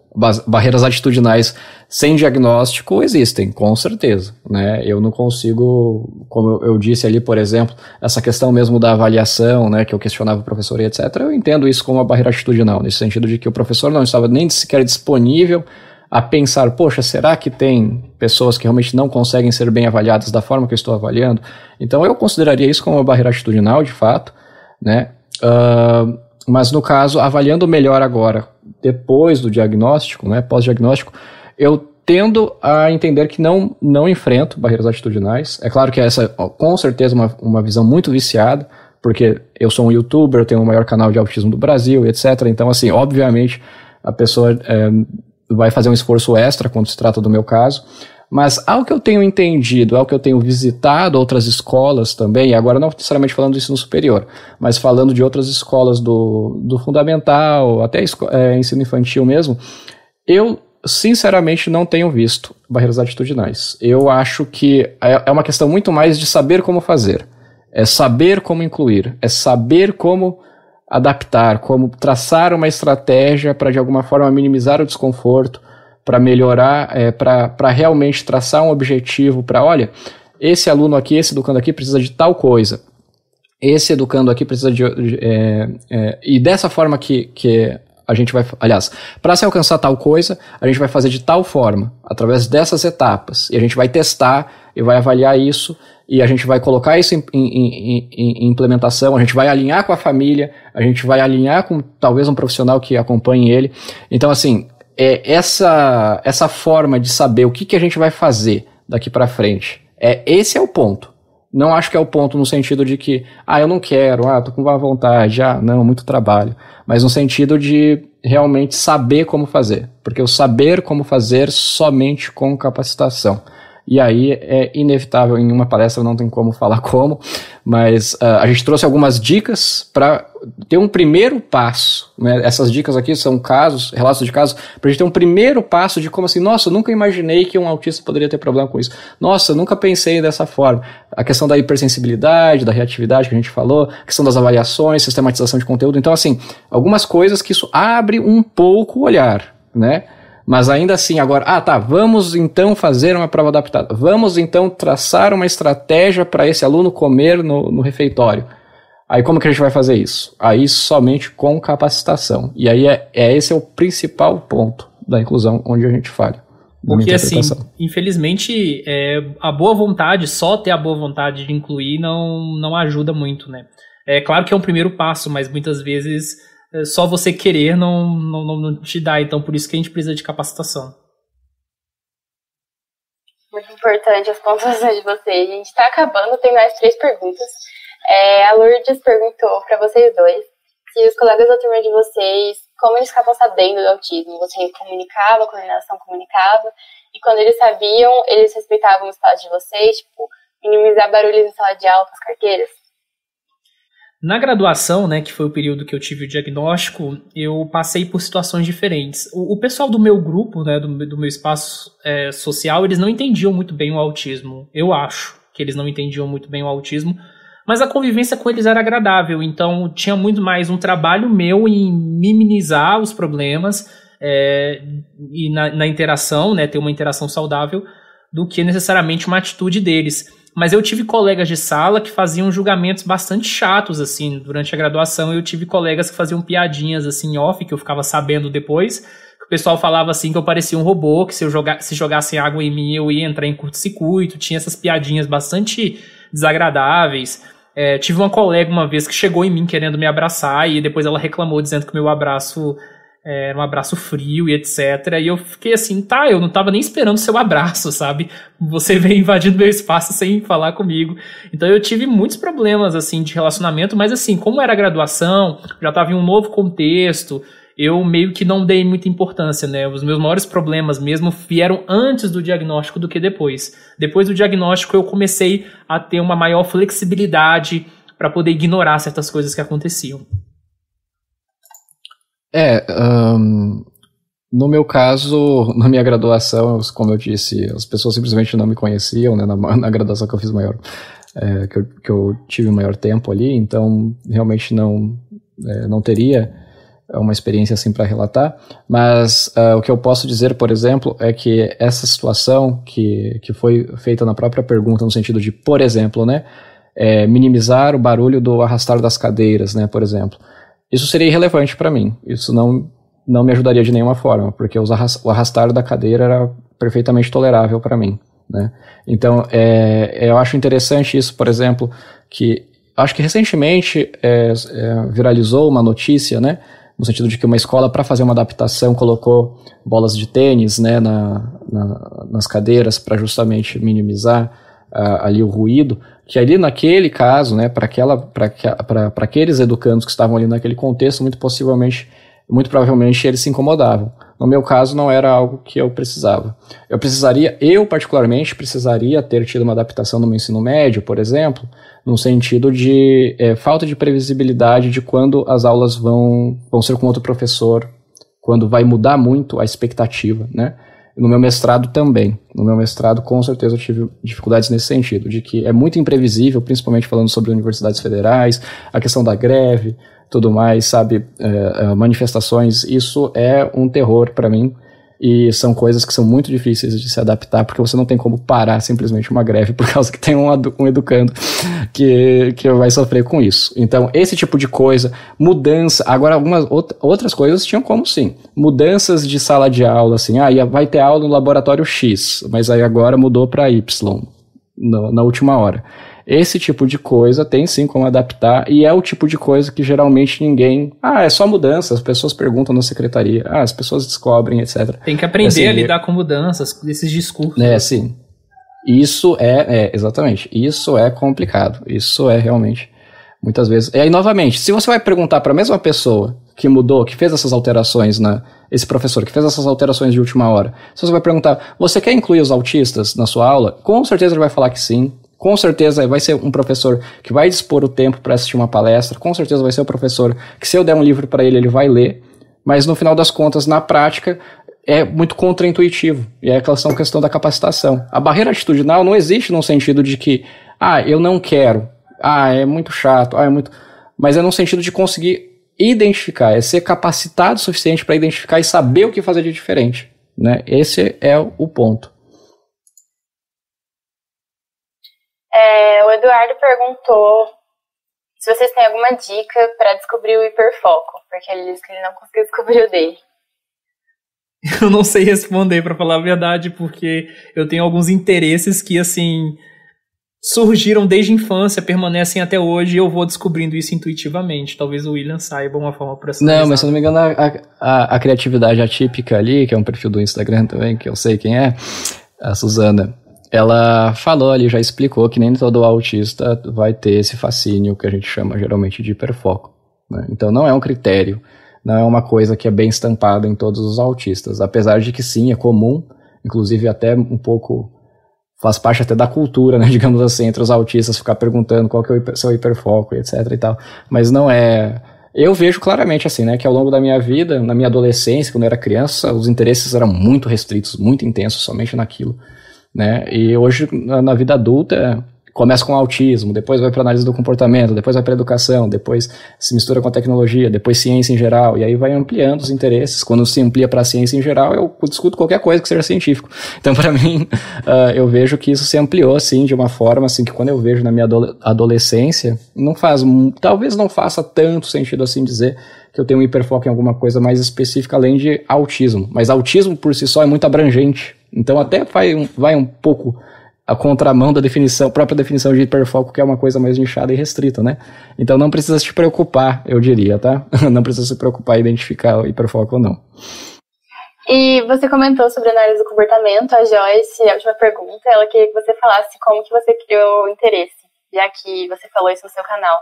Barreiras atitudinais sem diagnóstico existem, com certeza. Né? Eu não consigo, como eu disse ali, por exemplo, essa questão mesmo da avaliação, né, que eu questionava o professor e etc., eu entendo isso como uma barreira atitudinal, nesse sentido de que o professor não estava nem sequer disponível a pensar, poxa, será que tem pessoas que realmente não conseguem ser bem avaliadas da forma que eu estou avaliando? Então eu consideraria isso como uma barreira atitudinal, de fato, né? Uh, mas no caso, avaliando melhor agora, depois do diagnóstico, né, pós-diagnóstico, eu tendo a entender que não, não enfrento barreiras atitudinais. É claro que essa, é, com certeza, uma, uma visão muito viciada, porque eu sou um youtuber, eu tenho o maior canal de autismo do Brasil, etc. Então, assim, obviamente, a pessoa é, vai fazer um esforço extra quando se trata do meu caso. Mas ao que eu tenho entendido, ao que eu tenho visitado outras escolas também, agora não necessariamente falando do ensino superior, mas falando de outras escolas do, do fundamental, até é, ensino infantil mesmo, eu sinceramente não tenho visto barreiras atitudinais. Eu acho que é, é uma questão muito mais de saber como fazer, é saber como incluir, é saber como adaptar, como traçar uma estratégia para de alguma forma minimizar o desconforto, para melhorar, é, para realmente traçar um objetivo para, olha, esse aluno aqui, esse educando aqui precisa de tal coisa, esse educando aqui precisa de. de é, é, e dessa forma que, que a gente vai. Aliás, para se alcançar tal coisa, a gente vai fazer de tal forma, através dessas etapas, e a gente vai testar e vai avaliar isso e a gente vai colocar isso em, em, em, em, implementação, a gente vai alinhar com a família, a gente vai alinhar com talvez um profissional que acompanhe ele. Então, assim, é essa, essa forma de saber o que, que a gente vai fazer daqui para frente, é esse é o ponto. Não acho que é o ponto no sentido de que, ah, eu não quero, ah, tô com má vontade, ah, não, muito trabalho. Mas no sentido de realmente saber como fazer. Porque o saber como fazer somente com capacitação e aí é inevitável, em uma palestra não tem como falar como, mas uh, a gente trouxe algumas dicas para ter um primeiro passo. Né? Essas dicas aqui são casos, relatos de casos, para a gente ter um primeiro passo de como assim, nossa, nunca imaginei que um autista poderia ter problema com isso. Nossa, nunca pensei dessa forma. A questão da hipersensibilidade, da reatividade que a gente falou, a questão das avaliações, sistematização de conteúdo. Então, assim, algumas coisas que isso abre um pouco o olhar, né? Mas ainda assim, agora, ah, tá, vamos então fazer uma prova adaptada. Vamos então traçar uma estratégia para esse aluno comer no, no refeitório. Aí como que a gente vai fazer isso? Aí somente com capacitação. E aí é, é esse é o principal ponto da inclusão onde a gente falha. Porque assim, infelizmente, é, a boa vontade, só ter a boa vontade de incluir não, não ajuda muito, né? É claro que é um primeiro passo, mas muitas vezes é só você querer não, não, não te dá. Então, por isso que a gente precisa de capacitação. Muito importante as pontuações de vocês. A gente está acabando, tem mais três perguntas. É, a Lourdes perguntou para vocês dois se os colegas da turma de vocês, como eles ficavam sabendo do autismo? Você comunicava, a coordenação comunicava? E quando eles sabiam, eles respeitavam o espaço de vocês? Tipo, minimizar barulhos em sala de aula com as carteiras? Na graduação, né, que foi o período que eu tive o diagnóstico, eu passei por situações diferentes. O, o pessoal do meu grupo, né, do, do meu espaço é, social, eles não entendiam muito bem o autismo. Eu acho que eles não entendiam muito bem o autismo, mas a convivência com eles era agradável, então tinha muito mais um trabalho meu em minimizar os problemas é, e na, na interação, né, ter uma interação saudável, do que necessariamente uma atitude deles. Mas eu tive colegas de sala que faziam julgamentos bastante chatos, assim, durante a graduação. Eu tive colegas que faziam piadinhas, assim, off, que eu ficava sabendo depois. Que o pessoal falava, assim, que eu parecia um robô, que se, eu se jogassem água em mim eu ia entrar em curto-circuito. Tinha essas piadinhas bastante desagradáveis. É, tive uma colega uma vez que chegou em mim querendo me abraçar e depois ela reclamou dizendo que meu abraço era um abraço frio e etc. E eu fiquei assim, tá, eu não tava nem esperando o seu abraço, sabe? Você vem invadindo meu espaço sem falar comigo. Então eu tive muitos problemas, assim, de relacionamento, mas assim, como era graduação, já tava em um novo contexto, eu meio que não dei muita importância, né? Os meus maiores problemas mesmo vieram antes do diagnóstico do que depois. Depois do diagnóstico eu comecei a ter uma maior flexibilidade para poder ignorar certas coisas que aconteciam. É, um, no meu caso, na minha graduação, como eu disse, as pessoas simplesmente não me conheciam, né, na, na graduação que eu fiz maior, é, que, eu, que, eu, tive maior tempo ali, então realmente não, é, não teria é, uma experiência assim para relatar, mas uh, o que eu posso dizer, por exemplo, é que essa situação que, que foi feita na própria pergunta, no sentido de, por exemplo, né, é, minimizar o barulho do arrastar das cadeiras, né, por exemplo, isso seria irrelevante para mim. Isso não, não me ajudaria de nenhuma forma, porque o arrastar da cadeira era perfeitamente tolerável para mim. Né? Então, é, é, eu acho interessante isso, por exemplo, que acho que recentemente é, é, viralizou uma notícia, né? No sentido de que uma escola, para fazer uma adaptação, colocou bolas de tênis né, na, na, nas cadeiras para justamente minimizar ali o ruído, que ali naquele caso, né, para aqueles educandos que estavam ali naquele contexto, muito possivelmente, muito provavelmente eles se incomodavam. No meu caso, não era algo que eu precisava. Eu precisaria, eu particularmente, precisaria ter tido uma adaptação no meu ensino médio, por exemplo, no sentido de é, falta de previsibilidade de quando as aulas vão, vão ser com outro professor, quando vai mudar muito a expectativa, né? No meu mestrado também. No meu mestrado, com certeza, eu tive dificuldades nesse sentido, de que é muito imprevisível, principalmente falando sobre universidades federais, a questão da greve, tudo mais, sabe, é, é manifestações. Isso é um terror para mim e são coisas que são muito difíceis de se adaptar, porque você não tem como parar simplesmente uma greve por causa que tem um, um educando que, que vai sofrer com isso. Então, esse tipo de coisa, mudança. Agora, algumas outras coisas tinham como sim. Mudanças de sala de aula, assim, ah, vai ter aula no laboratório X, mas aí agora mudou para Y no, na última hora. Esse tipo de coisa tem sim como adaptar e é o tipo de coisa que geralmente ninguém. Ah, é só mudança. As pessoas perguntam na secretaria. Ah, as pessoas descobrem, etc. Tem que aprender assim, a lidar com mudanças, esses discursos. É, sim. Isso é, é, exatamente. Isso é complicado. Isso é realmente muitas vezes. E aí, novamente, se você vai perguntar para a mesma pessoa que mudou, que fez essas alterações na. Esse professor que fez essas alterações de última hora. Se você vai perguntar, você quer incluir os autistas na sua aula? Com certeza ele vai falar que sim com certeza vai ser um professor que vai dispor o tempo para assistir uma palestra, com certeza vai ser o um professor que se eu der um livro para ele, ele vai ler, mas no final das contas, na prática, é muito contraintuitivo. E é aquela questão da capacitação. A barreira atitudinal não existe no sentido de que, ah, eu não quero, ah, é muito chato, ah, é muito. Mas é no sentido de conseguir identificar, é ser capacitado o suficiente para identificar e saber o que fazer de diferente. Né? Esse é o ponto. É, o Eduardo perguntou se vocês têm alguma dica para descobrir o hiperfoco, porque ele disse que ele não conseguiu descobrir o dele. Eu não sei responder, para falar a verdade, porque eu tenho alguns interesses que, assim, surgiram desde a infância, permanecem até hoje, e eu vou descobrindo isso intuitivamente. Talvez o William saiba uma forma para Não, mas se eu não me engano, a, a, a criatividade atípica ali, que é um perfil do Instagram também, que eu sei quem é, a Suzana, ela falou ali, já explicou que nem todo autista vai ter esse fascínio que a gente chama geralmente de hiperfoco. Né? Então não é um critério, não é uma coisa que é bem estampada em todos os autistas, apesar de que sim, é comum, inclusive até um pouco faz parte até da cultura, né, digamos assim, entre os autistas ficar perguntando qual que é o seu hiperfoco, etc e tal, mas não é eu vejo claramente assim, né, que ao longo da minha vida, na minha adolescência, quando eu era criança, os interesses eram muito restritos, muito intensos somente naquilo né? E hoje, na, na vida adulta, é, começa com autismo, depois vai para análise do comportamento, depois vai para educação, depois se mistura com a tecnologia, depois ciência em geral, e aí vai ampliando os interesses. Quando se amplia para a ciência em geral, eu discuto qualquer coisa que seja científico. Então, para mim, uh, eu vejo que isso se ampliou, assim, de uma forma, assim, que quando eu vejo na minha adolescência, não faz, talvez não faça tanto sentido, assim, dizer que eu tenho um hiperfoco em alguma coisa mais específica além de autismo. Mas autismo por si só é muito abrangente. Então até vai um, vai um pouco a contramão da definição, própria definição de hiperfoco, que é uma coisa mais inchada e restrita, né? Então não precisa se preocupar, eu diria, tá? não precisa se preocupar em identificar o hiperfoco ou não. E você comentou sobre análise do comportamento, a Joyce, a última pergunta, ela queria que você falasse como que você criou o interesse, já que você falou isso no seu canal.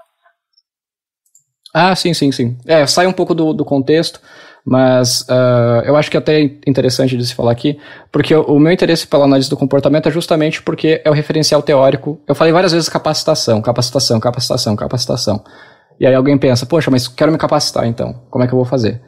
Ah, sim, sim, sim. É, sai um pouco do, do contexto. Mas uh, eu acho que é até é interessante de se falar aqui, porque o meu interesse pela análise do comportamento é justamente porque é o referencial teórico. Eu falei várias vezes capacitação, capacitação, capacitação, capacitação. E aí alguém pensa, poxa, mas quero me capacitar então, como é que eu vou fazer?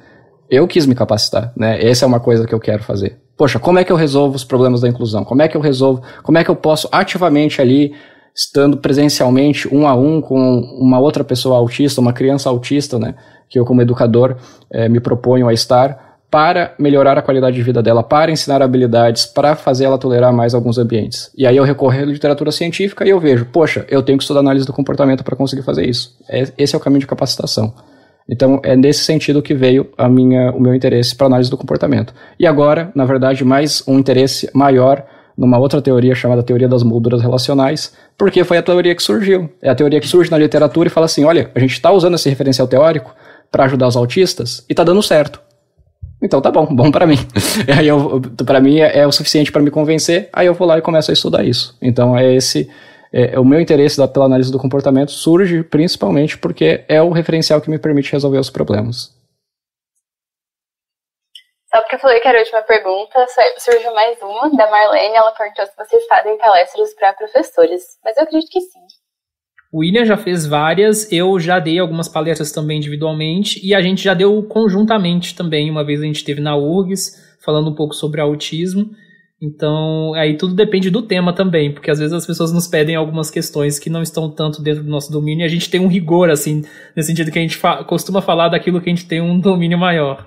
Eu quis me capacitar, né? Essa é uma coisa que eu quero fazer. Poxa, como é que eu resolvo os problemas da inclusão? Como é que eu resolvo? Como é que eu posso ativamente ali estando presencialmente um a um com uma outra pessoa autista, uma criança autista, né? que eu, como educador, eh, me proponho a estar para melhorar a qualidade de vida dela, para ensinar habilidades, para fazer ela tolerar mais alguns ambientes. E aí eu recorro à literatura científica e eu vejo, poxa, eu tenho que estudar análise do comportamento para conseguir fazer isso. É, esse é o caminho de capacitação. Então é nesse sentido que veio a minha, o meu interesse para análise do comportamento. E agora, na verdade, mais um interesse maior numa outra teoria chamada teoria das molduras relacionais, porque foi a teoria que surgiu. É a teoria que surge na literatura e fala assim: olha, a gente está usando esse referencial teórico para ajudar os autistas e tá dando certo. Então tá bom, bom para mim. aí eu, para mim é, é, o suficiente para me convencer, aí eu vou lá e começo a estudar isso. Então é esse é, é, o meu interesse da, pela análise do comportamento surge principalmente porque é o referencial que me permite resolver os problemas. Só porque eu falei que era a última pergunta, surgiu mais uma da Marlene. Ela perguntou se vocês fazem palestras para professores, mas eu acredito que sim. O William já fez várias, eu já dei algumas palestras também individualmente e a gente já deu conjuntamente também. Uma vez a gente teve na URGS falando um pouco sobre autismo. Então, aí tudo depende do tema também, porque às vezes as pessoas nos pedem algumas questões que não estão tanto dentro do nosso domínio e a gente tem um rigor, assim, nesse sentido que a gente fa costuma falar daquilo que a gente tem um domínio maior.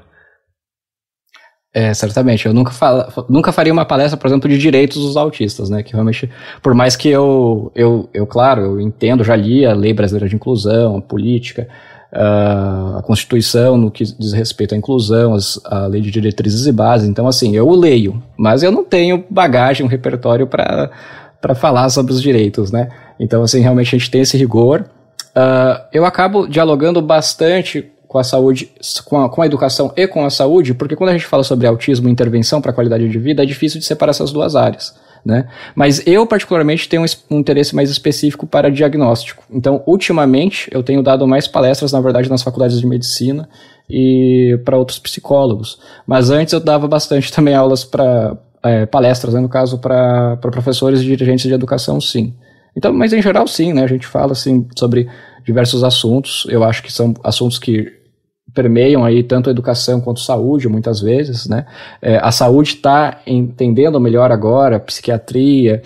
É, certamente. Eu nunca, fala, nunca faria uma palestra, por exemplo, de direitos dos autistas, né? Que realmente, por mais que eu, eu, eu claro, eu entendo, já li a Lei Brasileira de Inclusão, a política, ah, a Constituição no que diz respeito à inclusão, as, a Lei de Diretrizes e Bases. Então, assim, eu leio, mas eu não tenho bagagem, um repertório para para falar sobre os direitos, né? Então, assim, realmente a gente tem esse rigor. Uh, eu acabo dialogando bastante com a saúde, com a, com a educação e com a saúde, porque quando a gente fala sobre autismo e intervenção para a qualidade de vida, é difícil de separar essas duas áreas. Né? Mas eu, particularmente, tenho um interesse mais específico para diagnóstico. Então, ultimamente, eu tenho dado mais palestras, na verdade, nas faculdades de medicina e para outros psicólogos. Mas antes eu dava bastante também aulas para é, palestras, né? no caso, para professores e dirigentes de educação, sim. Então, mas em geral, sim, né? A gente fala assim sobre diversos assuntos. Eu acho que são assuntos que permeiam aí tanto a educação quanto a saúde, muitas vezes, né? É, a saúde está entendendo melhor agora, a psiquiatria,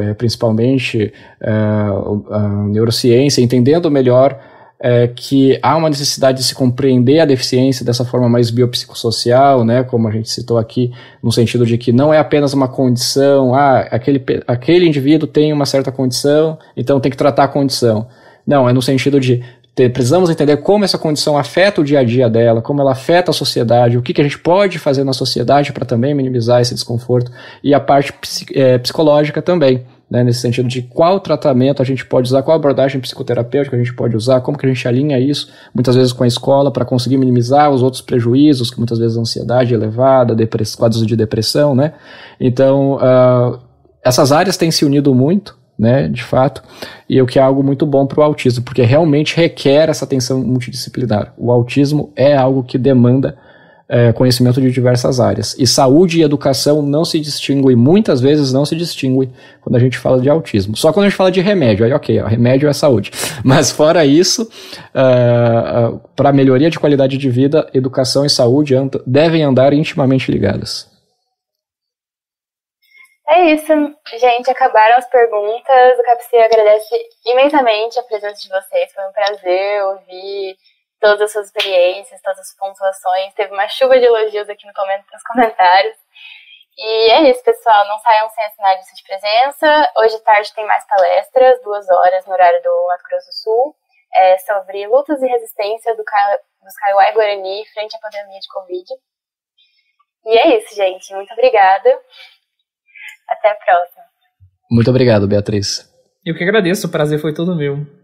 é, principalmente é, a neurociência, entendendo melhor é que há uma necessidade de se compreender a deficiência dessa forma mais biopsicossocial, né, como a gente citou aqui, no sentido de que não é apenas uma condição, ah, aquele, aquele indivíduo tem uma certa condição, então tem que tratar a condição. Não, é no sentido de precisamos entender como essa condição afeta o dia a dia dela, como ela afeta a sociedade, o que, que a gente pode fazer na sociedade para também minimizar esse desconforto e a parte é, psicológica também. Né, nesse sentido de qual tratamento a gente pode usar, qual abordagem psicoterapêutica a gente pode usar, como que a gente alinha isso, muitas vezes com a escola, para conseguir minimizar os outros prejuízos, que muitas vezes a ansiedade é elevada, quadros de depressão, né? Então, uh, essas áreas têm se unido muito, né, de fato, e é o que é algo muito bom para o autismo, porque realmente requer essa atenção multidisciplinar. O autismo é algo que demanda é, conhecimento de diversas áreas. E saúde e educação não se distinguem, muitas vezes não se distinguem quando a gente fala de autismo. Só quando a gente fala de remédio, aí ok, ó, remédio é saúde. Mas fora isso, uh, ah, ah, para melhoria de qualidade de vida, educação e saúde and devem andar intimamente ligadas. É isso, gente. Acabaram as perguntas. O Capsi agradece imensamente a presença de vocês. Foi um prazer ouvir todas as suas experiências, todas as pontuações. Teve uma chuva de elogios aqui no coment nos comentários. E é isso, pessoal. Não saiam sem assinar isso de presença. Hoje à tarde tem mais palestras, duas horas no horário do Mato Grosso do Sul, é, sobre lutas e resistência do Ca... dos Kaiowai Guarani frente à pandemia de Covid. E é isso, gente. Muito obrigada. Até a próxima. Muito obrigado, Beatriz. Eu que agradeço, o prazer foi todo meu.